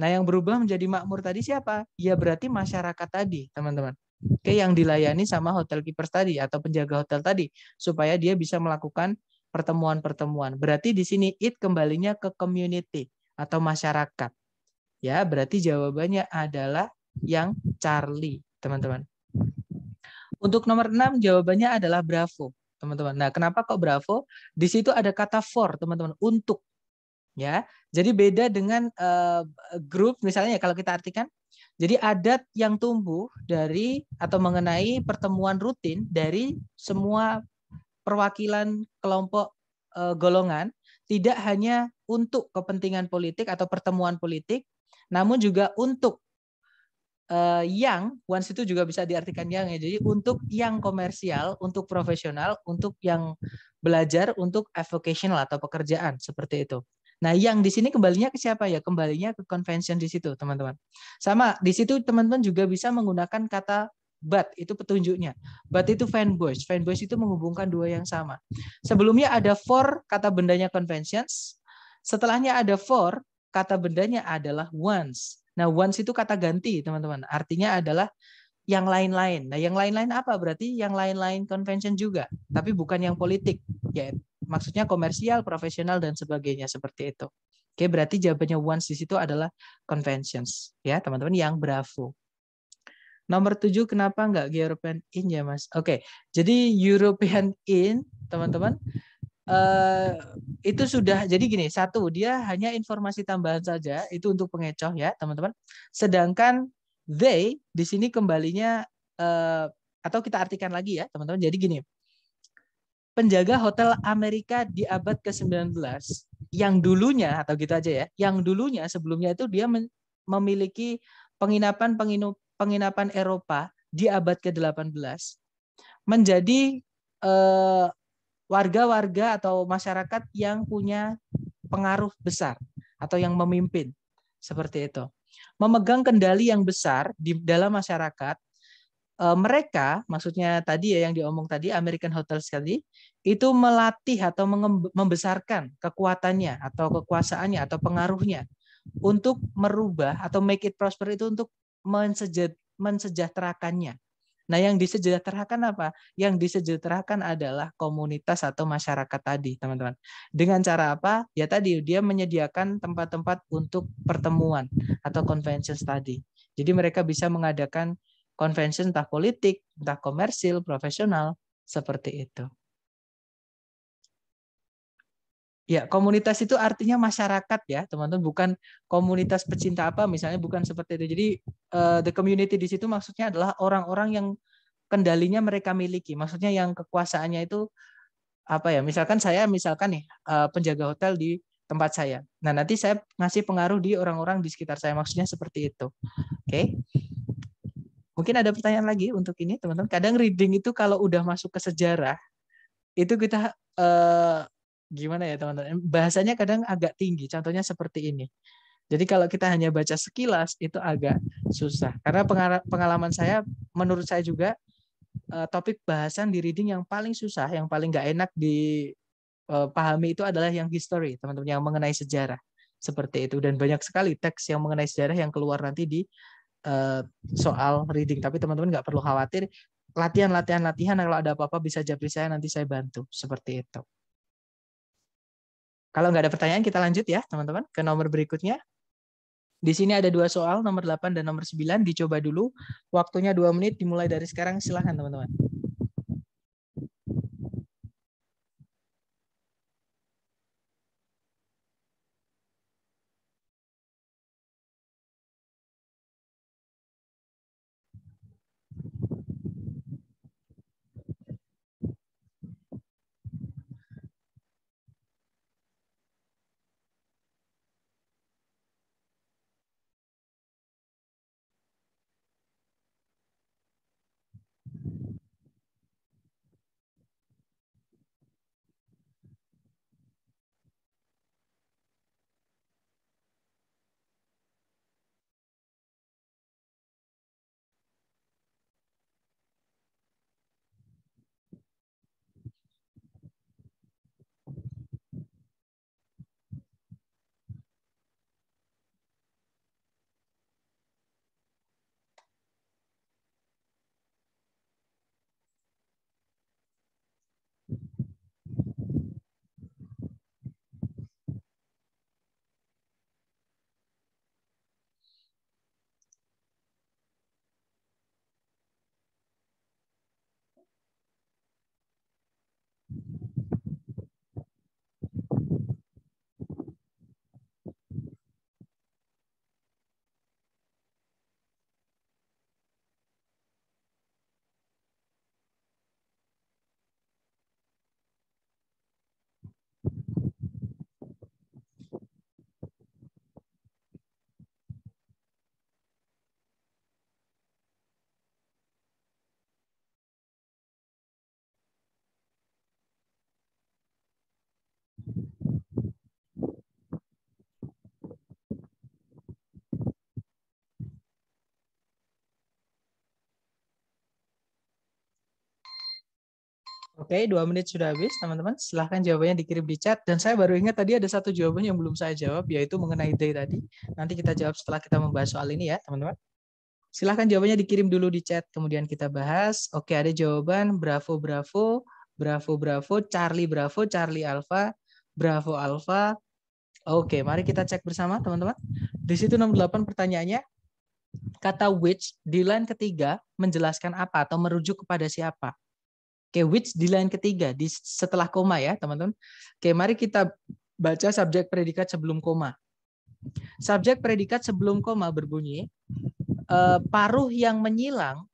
Nah, yang berubah menjadi makmur tadi siapa? Ya berarti masyarakat tadi, teman-teman. Oke, yang dilayani sama hotel keepers tadi atau penjaga hotel tadi supaya dia bisa melakukan pertemuan-pertemuan. Berarti di sini it kembalinya ke community atau masyarakat. Ya, berarti jawabannya adalah yang Charlie, teman-teman. Untuk nomor 6 jawabannya adalah Bravo teman-teman. Nah, kenapa kok Bravo? Di situ ada kata for, teman-teman, untuk. Ya. Jadi beda dengan uh, eh, grup misalnya ya, kalau kita artikan. Jadi adat yang tumbuh dari atau mengenai pertemuan rutin dari semua perwakilan kelompok uh, golongan tidak hanya untuk kepentingan politik atau pertemuan politik, namun juga untuk uh, yang once itu juga bisa diartikan yang ya. Jadi untuk yang komersial, untuk profesional, untuk yang belajar, untuk avocational atau pekerjaan seperti itu. Nah, yang di sini kembalinya ke siapa ya? Kembalinya ke convention di situ, teman-teman. Sama, di situ teman-teman juga bisa menggunakan kata but, itu petunjuknya. But itu fanboys. Fanboys itu menghubungkan dua yang sama. Sebelumnya ada for, kata bendanya conventions. Setelahnya ada for, kata bendanya adalah once. Nah, once itu kata ganti, teman-teman. Artinya adalah yang lain-lain. Nah, yang lain-lain apa? Berarti yang lain-lain convention juga, tapi bukan yang politik. Ya, maksudnya komersial, profesional dan sebagainya seperti itu. Oke, berarti jawabannya once di situ adalah conventions, ya teman-teman yang bravo. Nomor tujuh, kenapa nggak European in ya mas? Oke, jadi European in, teman-teman, Eh, itu sudah jadi gini satu dia hanya informasi tambahan saja itu untuk pengecoh ya teman-teman sedangkan they di sini kembalinya uh, atau kita artikan lagi ya teman-teman jadi gini penjaga hotel Amerika di abad ke-19 yang dulunya atau gitu aja ya yang dulunya sebelumnya itu dia memiliki penginapan penginapan Eropa di abad ke-18 menjadi eh, warga-warga atau masyarakat yang punya pengaruh besar atau yang memimpin seperti itu. Memegang kendali yang besar di dalam masyarakat, eh, mereka maksudnya tadi ya yang diomong tadi American hotel sekali itu melatih atau membesarkan kekuatannya atau kekuasaannya atau pengaruhnya untuk merubah atau make it prosper itu untuk mensejahterakannya Nah, yang disejahterakan apa? Yang disejahterakan adalah komunitas atau masyarakat tadi, teman-teman. Dengan cara apa? Ya tadi dia menyediakan tempat-tempat untuk pertemuan atau convention tadi. Jadi mereka bisa mengadakan convention entah politik, entah komersil, profesional, seperti itu. Ya, komunitas itu artinya masyarakat ya, teman-teman, bukan komunitas pecinta apa misalnya bukan seperti itu. Jadi uh, the community di situ maksudnya adalah orang-orang yang kendalinya mereka miliki. Maksudnya yang kekuasaannya itu apa ya? Misalkan saya misalkan nih uh, penjaga hotel di tempat saya. Nah, nanti saya ngasih pengaruh di orang-orang di sekitar saya. Maksudnya seperti itu. Oke. Okay? Mungkin ada pertanyaan lagi untuk ini, teman-teman. Kadang reading itu kalau udah masuk ke sejarah, itu kita uh, gimana ya teman-teman bahasanya kadang agak tinggi contohnya seperti ini jadi kalau kita hanya baca sekilas itu agak susah karena pengalaman saya menurut saya juga eh, topik bahasan di reading yang paling susah yang paling nggak enak dipahami eh, itu adalah yang history teman-teman yang mengenai sejarah seperti itu dan banyak sekali teks yang mengenai sejarah yang keluar nanti di eh, soal reading tapi teman-teman nggak perlu khawatir latihan latihan latihan kalau ada apa-apa bisa japri saya nanti saya bantu seperti itu kalau nggak ada pertanyaan, kita lanjut ya, teman-teman, ke nomor berikutnya. Di sini ada dua soal, nomor 8 dan nomor 9. Dicoba dulu. Waktunya dua menit, dimulai dari sekarang. Silahkan, teman-teman. Oke, dua menit sudah habis, teman-teman. Silahkan jawabannya dikirim di chat. Dan saya baru ingat tadi ada satu jawaban yang belum saya jawab, yaitu mengenai day tadi. Nanti kita jawab setelah kita membahas soal ini ya, teman-teman. Silahkan jawabannya dikirim dulu di chat, kemudian kita bahas. Oke, ada jawaban Bravo, Bravo, Bravo, Bravo, Charlie, Bravo, Charlie Alpha, Bravo Alpha. Oke, mari kita cek bersama, teman-teman. Di situ nomor 8 pertanyaannya, kata which di line ketiga menjelaskan apa atau merujuk kepada siapa. Oke, which di line ketiga di setelah koma ya, teman-teman. Oke, mari kita baca subjek predikat sebelum koma. Subjek predikat sebelum koma berbunyi eh, paruh yang menyilang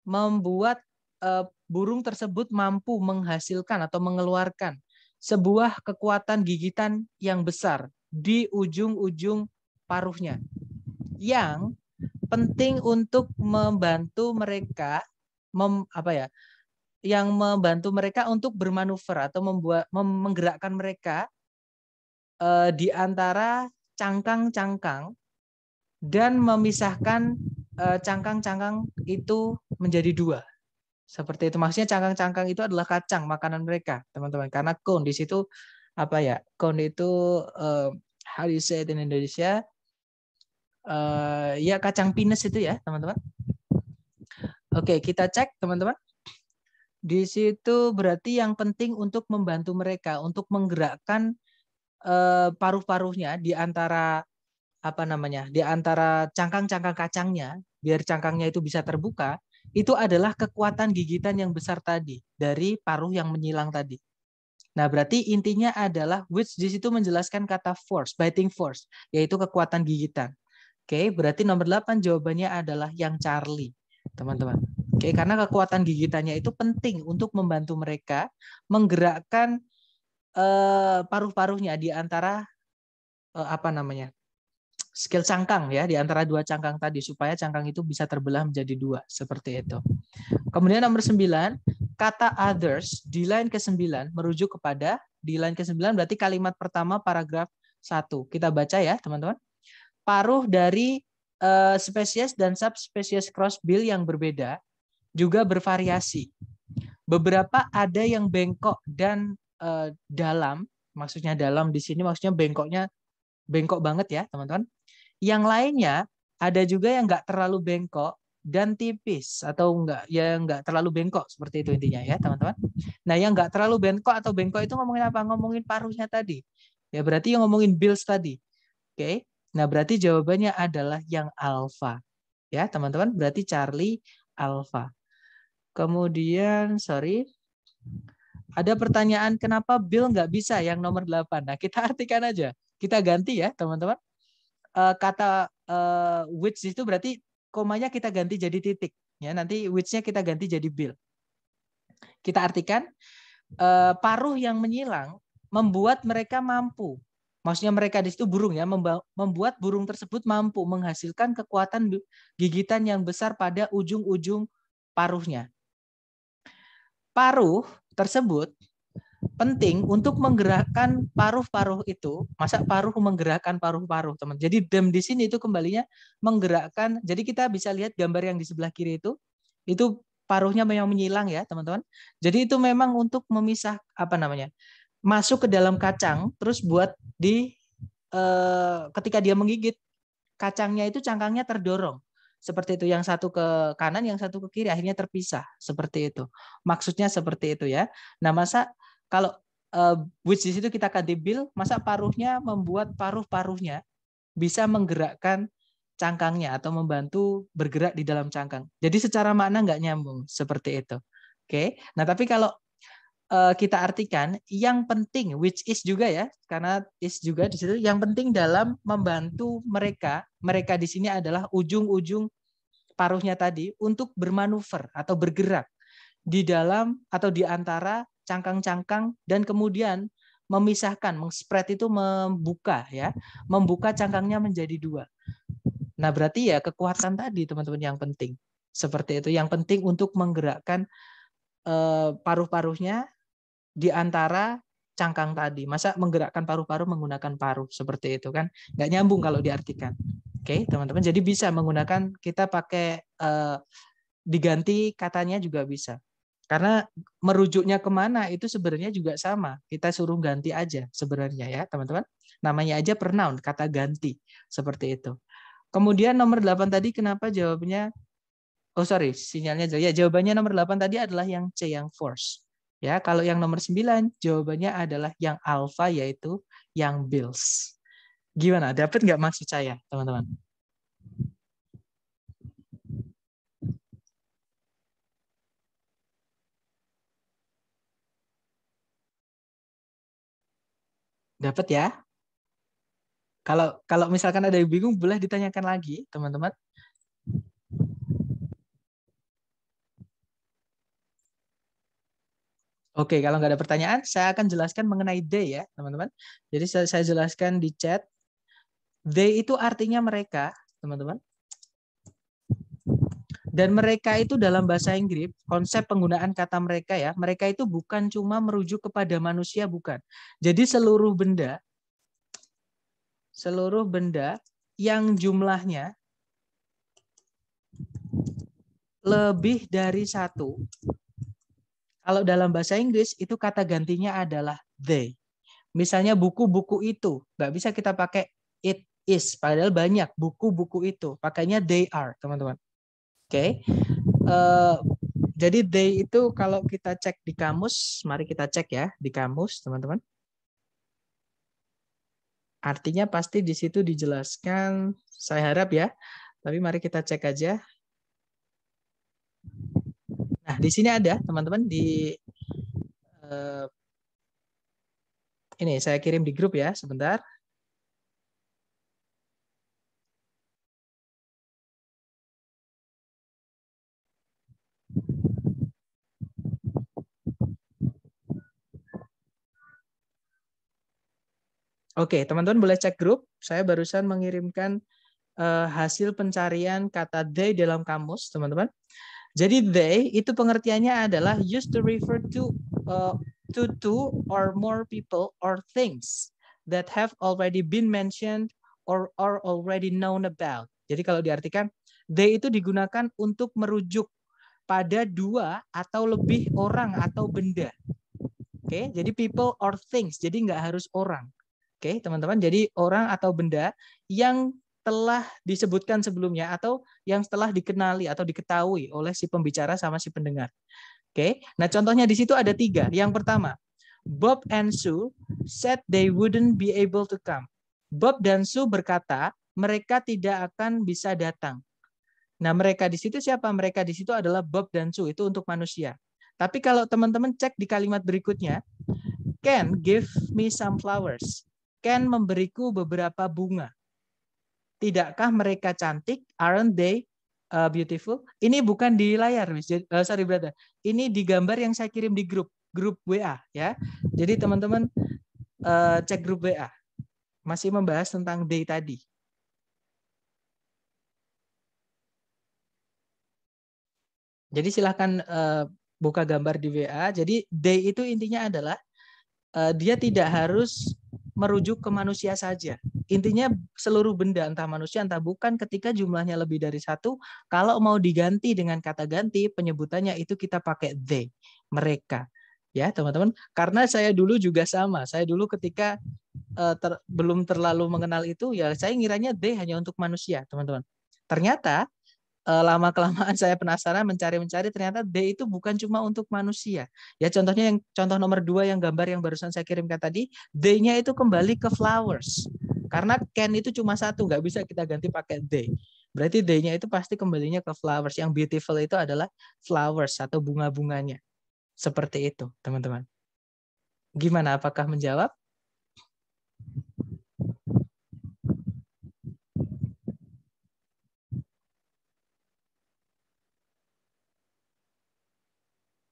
membuat eh, burung tersebut mampu menghasilkan atau mengeluarkan sebuah kekuatan gigitan yang besar di ujung-ujung paruhnya yang penting untuk membantu mereka mem, apa ya yang membantu mereka untuk bermanuver atau membuat menggerakkan mereka uh, di antara cangkang-cangkang dan memisahkan eh, cangkang-cangkang uh, itu menjadi dua. Seperti itu maksudnya cangkang-cangkang itu adalah kacang makanan mereka, teman-teman. Karena cone di situ apa ya? Cone itu uh, how do you say it in Indonesia? Uh, ya kacang pinus itu ya teman-teman. Oke okay, kita cek teman-teman. Di situ berarti yang penting untuk membantu mereka untuk menggerakkan uh, paruh-paruhnya di antara apa namanya di antara cangkang-cangkang kacangnya biar cangkangnya itu bisa terbuka itu adalah kekuatan gigitan yang besar tadi dari paruh yang menyilang tadi. Nah, berarti intinya adalah which di situ menjelaskan kata force, biting force, yaitu kekuatan gigitan. Oke, berarti nomor 8 jawabannya adalah yang Charlie, teman-teman. Oke, karena kekuatan gigitannya itu penting untuk membantu mereka menggerakkan uh, paruh-paruhnya di antara uh, apa namanya? skill cangkang ya di antara dua cangkang tadi supaya cangkang itu bisa terbelah menjadi dua seperti itu. Kemudian nomor 9, kata others di line ke-9 merujuk kepada di line ke-9 berarti kalimat pertama paragraf 1. Kita baca ya, teman-teman. Paruh dari uh, spesies dan subspesies crossbill yang berbeda juga bervariasi. Beberapa ada yang bengkok dan uh, dalam, maksudnya dalam di sini maksudnya bengkoknya bengkok banget ya teman-teman. Yang lainnya ada juga yang nggak terlalu bengkok dan tipis atau enggak ya nggak terlalu bengkok seperti itu intinya ya teman-teman. Nah yang nggak terlalu bengkok atau bengkok itu ngomongin apa? Ngomongin paruhnya tadi. Ya berarti yang ngomongin bills tadi. Oke. Okay? Nah berarti jawabannya adalah yang alfa. Ya teman-teman berarti Charlie alfa. Kemudian, sorry, ada pertanyaan kenapa Bill nggak bisa yang nomor 8. Nah, kita artikan aja. Kita ganti ya, teman-teman. Uh, kata uh, which itu berarti komanya kita ganti jadi titik. Ya, nanti which-nya kita ganti jadi Bill. Kita artikan uh, paruh yang menyilang membuat mereka mampu. Maksudnya mereka di situ burung ya, membuat burung tersebut mampu menghasilkan kekuatan gigitan yang besar pada ujung-ujung paruhnya paruh tersebut penting untuk menggerakkan paruh-paruh itu. Masa paruh menggerakkan paruh-paruh, teman. Jadi dem di sini itu kembalinya menggerakkan. Jadi kita bisa lihat gambar yang di sebelah kiri itu itu paruhnya memang menyilang ya, teman-teman. Jadi itu memang untuk memisah apa namanya? masuk ke dalam kacang terus buat di eh, ketika dia menggigit kacangnya itu cangkangnya terdorong seperti itu yang satu ke kanan yang satu ke kiri akhirnya terpisah seperti itu maksudnya seperti itu ya nah masa kalau uh, which di situ kita kadebil masa paruhnya membuat paruh-paruhnya bisa menggerakkan cangkangnya atau membantu bergerak di dalam cangkang jadi secara makna nggak nyambung seperti itu oke okay? nah tapi kalau Eh, kita artikan yang penting which is juga ya karena is juga di situ yang penting dalam membantu mereka mereka di sini adalah ujung-ujung paruhnya tadi untuk bermanuver atau bergerak di dalam atau di antara cangkang-cangkang dan kemudian memisahkan, mengspread itu membuka ya, membuka cangkangnya menjadi dua. Nah berarti ya kekuatan tadi teman-teman yang penting seperti itu, yang penting untuk menggerakkan eh, paruh-paruhnya di antara cangkang tadi. Masa menggerakkan paru-paru menggunakan paru seperti itu kan? Nggak nyambung kalau diartikan. Oke, okay, teman-teman. Jadi bisa menggunakan kita pakai eh, diganti katanya juga bisa. Karena merujuknya kemana itu sebenarnya juga sama. Kita suruh ganti aja sebenarnya ya teman-teman. Namanya aja pronoun, kata ganti. Seperti itu. Kemudian nomor 8 tadi kenapa jawabnya? oh sorry sinyalnya, ya jawabannya nomor 8 tadi adalah yang C, yang force. Ya, kalau yang nomor 9 jawabannya adalah yang alfa yaitu yang bills. Gimana? Dapat nggak maksud saya, teman-teman? Dapat ya? Kalau kalau misalkan ada yang bingung boleh ditanyakan lagi, teman-teman. Oke, kalau nggak ada pertanyaan, saya akan jelaskan mengenai they ya, teman-teman. Jadi saya, jelaskan di chat. They itu artinya mereka, teman-teman. Dan mereka itu dalam bahasa Inggris, konsep penggunaan kata mereka ya, mereka itu bukan cuma merujuk kepada manusia, bukan. Jadi seluruh benda, seluruh benda yang jumlahnya lebih dari satu, kalau dalam bahasa Inggris itu kata gantinya adalah they. Misalnya buku-buku itu, nggak bisa kita pakai it is. Padahal banyak buku-buku itu, pakainya they are, teman-teman. Oke, okay. uh, eh, jadi they itu kalau kita cek di kamus, mari kita cek ya di kamus, teman-teman. Artinya pasti di situ dijelaskan. Saya harap ya. Tapi mari kita cek aja Nah, di sini ada teman-teman di uh, ini saya kirim di grup ya, sebentar. Oke, teman-teman boleh cek grup. Saya barusan mengirimkan uh, hasil pencarian kata they dalam kamus, teman-teman. Jadi they itu pengertiannya adalah used to refer to uh, to two or more people or things that have already been mentioned or are already known about. Jadi kalau diartikan they itu digunakan untuk merujuk pada dua atau lebih orang atau benda. Oke, okay? jadi people or things. Jadi nggak harus orang. Oke, okay, teman-teman. Jadi orang atau benda yang telah disebutkan sebelumnya atau yang telah dikenali atau diketahui oleh si pembicara sama si pendengar. Oke, okay? nah contohnya di situ ada tiga. Yang pertama, Bob and Sue said they wouldn't be able to come. Bob dan Sue berkata mereka tidak akan bisa datang. Nah mereka di situ siapa? Mereka di situ adalah Bob dan Sue itu untuk manusia. Tapi kalau teman-teman cek di kalimat berikutnya, Ken give me some flowers. Ken memberiku beberapa bunga. Tidakkah mereka cantik? Aren't they uh, beautiful? Ini bukan di layar, Miss. Uh, sorry, brother. Ini di gambar yang saya kirim di grup grup WA ya. Jadi teman-teman uh, cek grup WA. Masih membahas tentang day tadi. Jadi silahkan uh, buka gambar di WA. Jadi day itu intinya adalah uh, dia tidak harus merujuk ke manusia saja. Intinya seluruh benda entah manusia entah bukan ketika jumlahnya lebih dari satu, kalau mau diganti dengan kata ganti penyebutannya itu kita pakai they, mereka. Ya, teman-teman, karena saya dulu juga sama. Saya dulu ketika uh, ter, belum terlalu mengenal itu ya saya ngiranya they hanya untuk manusia, teman-teman. Ternyata Eh, lama kelamaan saya penasaran mencari-mencari ternyata D itu bukan cuma untuk manusia. Ya contohnya yang contoh nomor dua yang gambar yang barusan saya kirimkan tadi, D-nya itu kembali ke flowers. Karena can itu cuma satu, nggak bisa kita ganti pakai D. Berarti D-nya itu pasti kembalinya ke flowers. Yang beautiful itu adalah flowers atau bunga-bunganya. Seperti itu, teman-teman. Gimana apakah menjawab?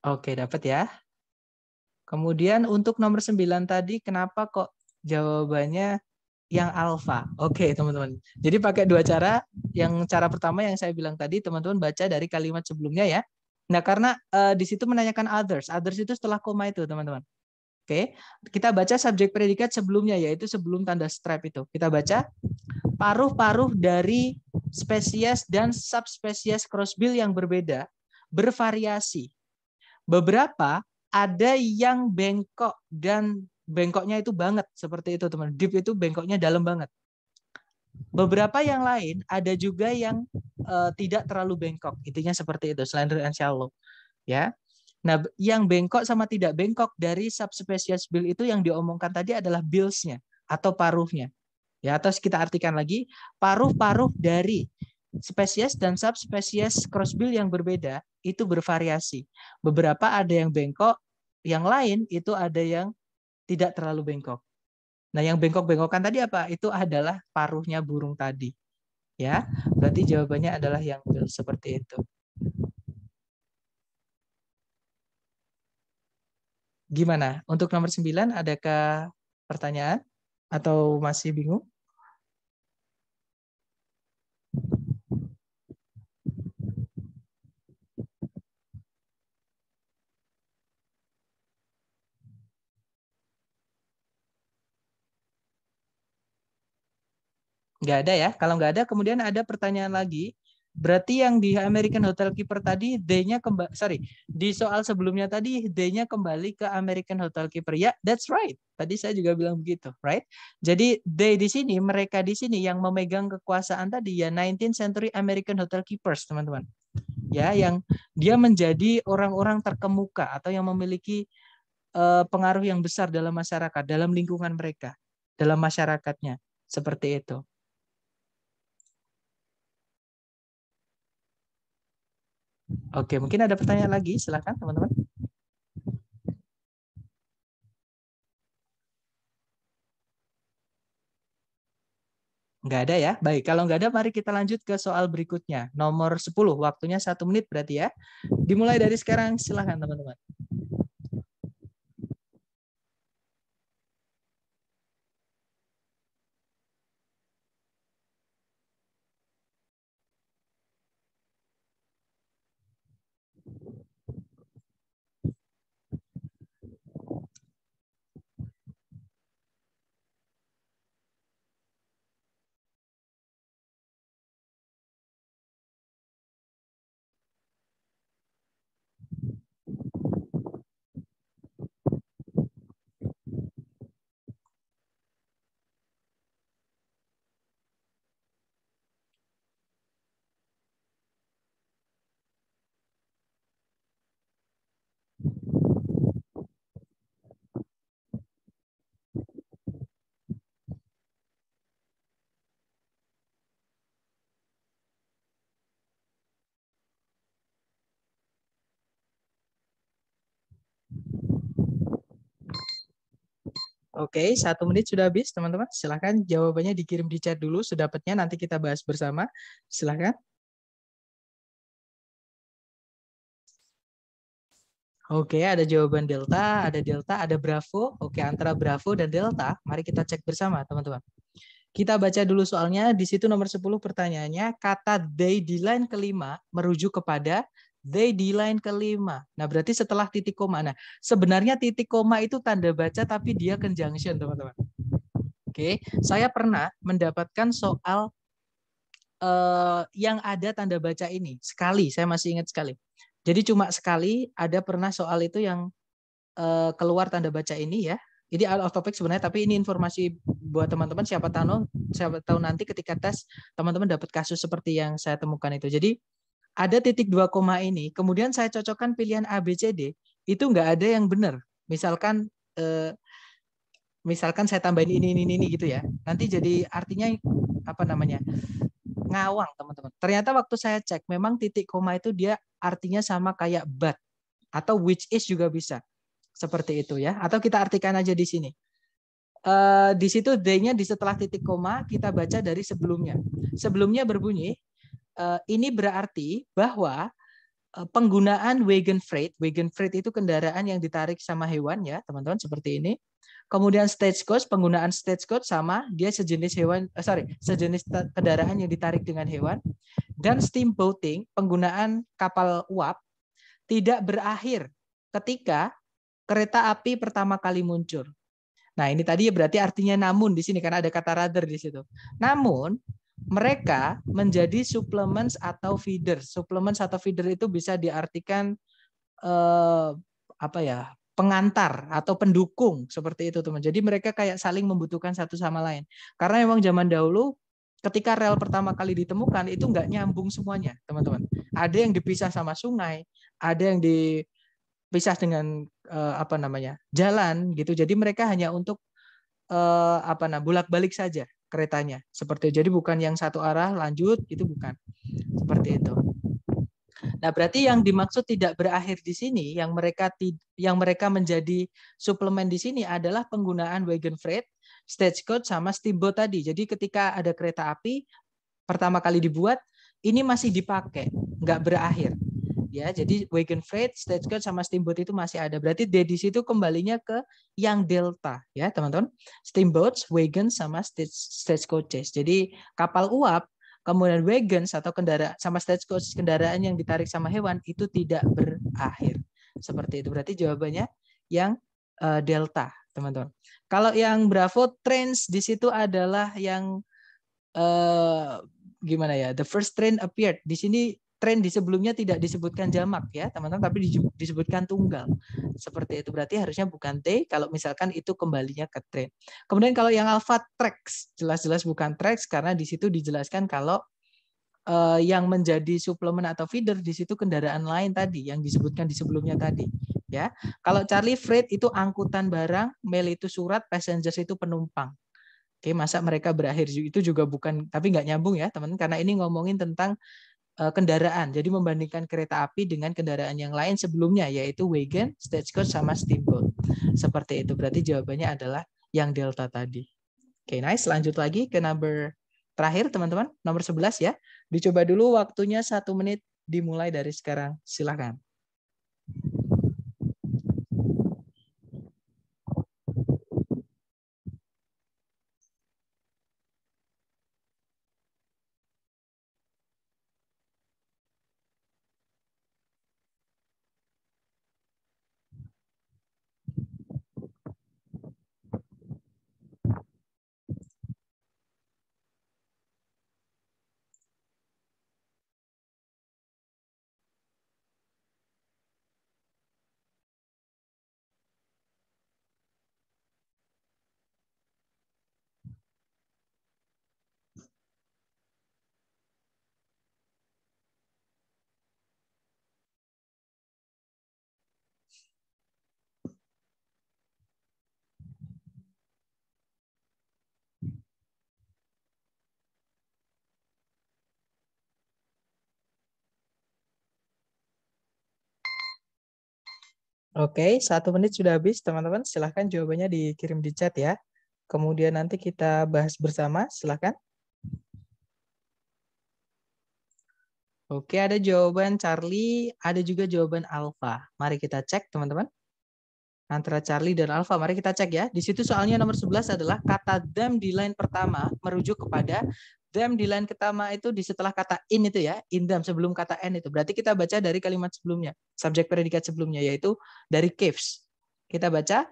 Oke, dapat ya. Kemudian untuk nomor 9 tadi kenapa kok jawabannya yang alfa? Oke, teman-teman. Jadi pakai dua cara. Yang cara pertama yang saya bilang tadi, teman-teman baca dari kalimat sebelumnya ya. Nah, karena uh, di situ menanyakan others. Others itu setelah koma itu, teman-teman. Oke, kita baca subjek predikat sebelumnya yaitu sebelum tanda strap itu. Kita baca paruh-paruh dari spesies dan subspesies crossbill yang berbeda bervariasi Beberapa ada yang bengkok dan bengkoknya itu banget seperti itu teman. Deep itu bengkoknya dalam banget. Beberapa yang lain ada juga yang uh, tidak terlalu bengkok. Intinya seperti itu slender and shallow. Ya. Nah, yang bengkok sama tidak bengkok dari subspecies bill itu yang diomongkan tadi adalah billsnya atau paruhnya. Ya, atau kita artikan lagi paruh-paruh dari spesies dan subspesies crossbill yang berbeda itu bervariasi. Beberapa ada yang bengkok, yang lain itu ada yang tidak terlalu bengkok. Nah, yang bengkok-bengkokan tadi apa? Itu adalah paruhnya burung tadi. Ya, berarti jawabannya adalah yang seperti itu. Gimana? Untuk nomor 9 adakah pertanyaan atau masih bingung? Nggak ada ya. Kalau nggak ada, kemudian ada pertanyaan lagi. Berarti yang di American Hotel Keeper tadi D-nya kembali, sorry, di soal sebelumnya tadi D-nya kembali ke American Hotel Keeper. Ya, that's right. Tadi saya juga bilang begitu, right? Jadi D di sini, mereka di sini yang memegang kekuasaan tadi ya 19th century American Hotel Keepers, teman-teman. Ya, yang dia menjadi orang-orang terkemuka atau yang memiliki uh, pengaruh yang besar dalam masyarakat, dalam lingkungan mereka, dalam masyarakatnya. Seperti itu. Oke, mungkin ada pertanyaan lagi, silakan teman-teman. Nggak ada ya? Baik, kalau nggak ada mari kita lanjut ke soal berikutnya. Nomor 10, waktunya satu menit berarti ya. Dimulai dari sekarang, silahkan teman-teman. Oke, satu menit sudah habis, teman-teman. Silahkan jawabannya dikirim di chat dulu. Sedapatnya nanti kita bahas bersama. Silahkan. Oke, ada jawaban delta, ada delta, ada bravo. Oke, antara bravo dan delta, mari kita cek bersama, teman-teman. Kita baca dulu soalnya. Di situ nomor 10 pertanyaannya, kata day di line kelima merujuk kepada They di line kelima. Nah, berarti setelah titik koma. Nah, sebenarnya titik koma itu tanda baca tapi dia conjunction, teman-teman. Oke, saya pernah mendapatkan soal uh, yang ada tanda baca ini. Sekali, saya masih ingat sekali. Jadi cuma sekali ada pernah soal itu yang uh, keluar tanda baca ini ya. Jadi out of topic sebenarnya, tapi ini informasi buat teman-teman siapa tahu siapa tahu nanti ketika tes teman-teman dapat kasus seperti yang saya temukan itu. Jadi ada titik dua koma ini, kemudian saya cocokkan pilihan A, B, C, D, itu nggak ada yang benar. Misalkan eh, misalkan saya tambahin ini, ini, ini gitu ya. Nanti jadi artinya apa namanya? ngawang teman-teman. Ternyata waktu saya cek memang titik koma itu dia artinya sama kayak but atau which is juga bisa. Seperti itu ya. Atau kita artikan aja di sini. Uh, di situ D-nya di setelah titik koma kita baca dari sebelumnya. Sebelumnya berbunyi Eh, ini berarti bahwa eh, penggunaan wagon freight, wagon freight itu kendaraan yang ditarik sama hewan ya, teman-teman seperti ini. Kemudian stagecoach, penggunaan stagecoach sama dia sejenis hewan, eh, sorry, sejenis kendaraan yang ditarik dengan hewan. Dan steamboating, penggunaan kapal uap tidak berakhir ketika kereta api pertama kali muncul. Nah, ini tadi berarti artinya namun di sini karena ada kata rather di situ. Namun, mereka menjadi suplemen atau feeder. Suplemen atau feeder itu bisa diartikan eh, apa ya? pengantar atau pendukung seperti itu teman. Jadi mereka kayak saling membutuhkan satu sama lain. Karena memang zaman dahulu ketika rel pertama kali ditemukan itu nggak nyambung semuanya teman-teman. Ada yang dipisah sama sungai, ada yang dipisah dengan eh, apa namanya jalan gitu. Jadi mereka hanya untuk eh, apa nah bolak-balik saja keretanya. Seperti Jadi bukan yang satu arah lanjut itu bukan. Seperti itu. Nah, berarti yang dimaksud tidak berakhir di sini, yang mereka yang mereka menjadi suplemen di sini adalah penggunaan wagon freight, stagecoach sama steamboat tadi. Jadi ketika ada kereta api pertama kali dibuat, ini masih dipakai, nggak berakhir ya. Jadi Wagon Freight, Stagecoach sama Steamboat itu masih ada. Berarti dia di situ kembalinya ke yang delta ya, teman-teman. Steamboat, wagon sama stage Jadi kapal uap kemudian wagon atau kendaraan sama stagecoach kendaraan yang ditarik sama hewan itu tidak berakhir. Seperti itu. Berarti jawabannya yang uh, delta, teman-teman. Kalau yang Bravo trains di situ adalah yang uh, gimana ya? The first train appeared. Di sini tren di sebelumnya tidak disebutkan jamak ya teman-teman tapi disebutkan tunggal seperti itu berarti harusnya bukan T kalau misalkan itu kembalinya ke tren kemudian kalau yang alpha trex jelas-jelas bukan trex karena di situ dijelaskan kalau eh, yang menjadi suplemen atau feeder di situ kendaraan lain tadi yang disebutkan di sebelumnya tadi ya kalau Charlie Freight itu angkutan barang mail itu surat passengers itu penumpang Oke, masa mereka berakhir itu juga bukan, tapi nggak nyambung ya teman teman, karena ini ngomongin tentang Eh, kendaraan. Jadi membandingkan kereta api dengan kendaraan yang lain sebelumnya yaitu wagon, stagecoach sama steamboat. Seperti itu. Berarti jawabannya adalah yang delta tadi. Oke, okay, nice. Lanjut lagi ke number terakhir teman-teman, nomor 11 ya. Dicoba dulu waktunya satu menit dimulai dari sekarang. Silahkan. Oke, satu menit sudah habis teman-teman. Silahkan jawabannya dikirim di chat ya. Kemudian nanti kita bahas bersama. Silahkan. Oke, ada jawaban Charlie, ada juga jawaban Alpha. Mari kita cek, teman-teman. Antara Charlie dan Alpha, mari kita cek ya. Di situ soalnya nomor 11 adalah kata them di line pertama merujuk kepada Them di line pertama itu di setelah kata in itu ya, in them sebelum kata n itu. Berarti kita baca dari kalimat sebelumnya, subjek predikat sebelumnya yaitu dari caves. Kita baca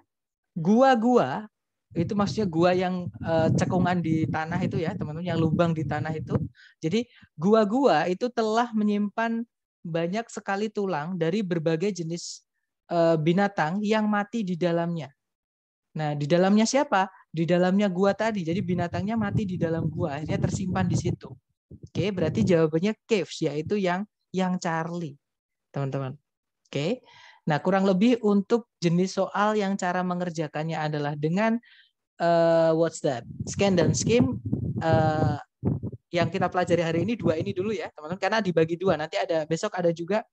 gua-gua itu maksudnya gua yang eh, cekungan di tanah itu ya, teman-teman yang lubang di tanah itu. Jadi gua-gua itu telah menyimpan banyak sekali tulang dari berbagai jenis eh, binatang yang mati di dalamnya. Nah, di dalamnya siapa? di dalamnya gua tadi. Jadi binatangnya mati di dalam gua, akhirnya tersimpan di situ. Oke, berarti jawabannya caves yaitu yang yang Charlie. Teman-teman. Oke. Nah, kurang lebih untuk jenis soal yang cara mengerjakannya adalah dengan uh, what's that? Scan dan skim uh, yang kita pelajari hari ini dua ini dulu ya, teman-teman karena dibagi dua. Nanti ada besok ada juga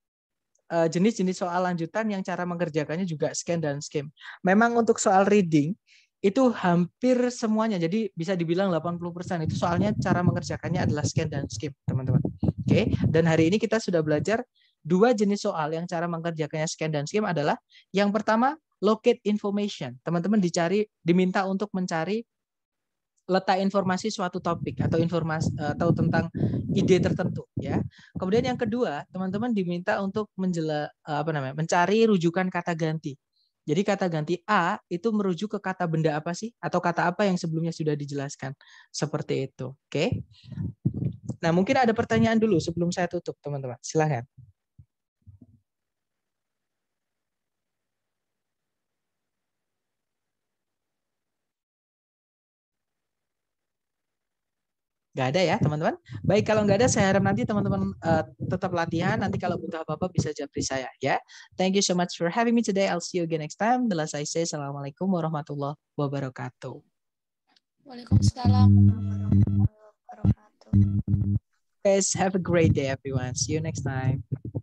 eh, jenis-jenis uh, soal lanjutan yang cara mengerjakannya juga scan dan skim. Memang untuk soal reading itu hampir semuanya. Jadi bisa dibilang 80% itu soalnya cara mengerjakannya adalah scan dan skip, teman-teman. Oke, dan hari ini kita sudah belajar dua jenis soal yang cara mengerjakannya scan dan skip adalah yang pertama locate information. Teman-teman dicari diminta untuk mencari letak informasi suatu topik atau informasi eh, atau tentang ide tertentu ya. Kemudian yang kedua, teman-teman diminta untuk menjela eh, apa namanya? mencari rujukan kata ganti. Jadi kata ganti a itu merujuk ke kata benda apa sih atau kata apa yang sebelumnya sudah dijelaskan. Seperti itu. Oke. Okay? Nah, mungkin ada pertanyaan dulu sebelum saya tutup, teman-teman. Silahkan. Gak ada ya teman-teman. Baik kalau nggak ada saya harap nanti teman-teman uh, tetap latihan. Nanti kalau butuh apa-apa bisa japri saya ya. Thank you so much for having me today. I'll see you again next time. The last I say, Assalamualaikum warahmatullahi wabarakatuh. Waalaikumsalam warahmatullahi wabarakatuh. Guys, have a great day everyone. See you next time.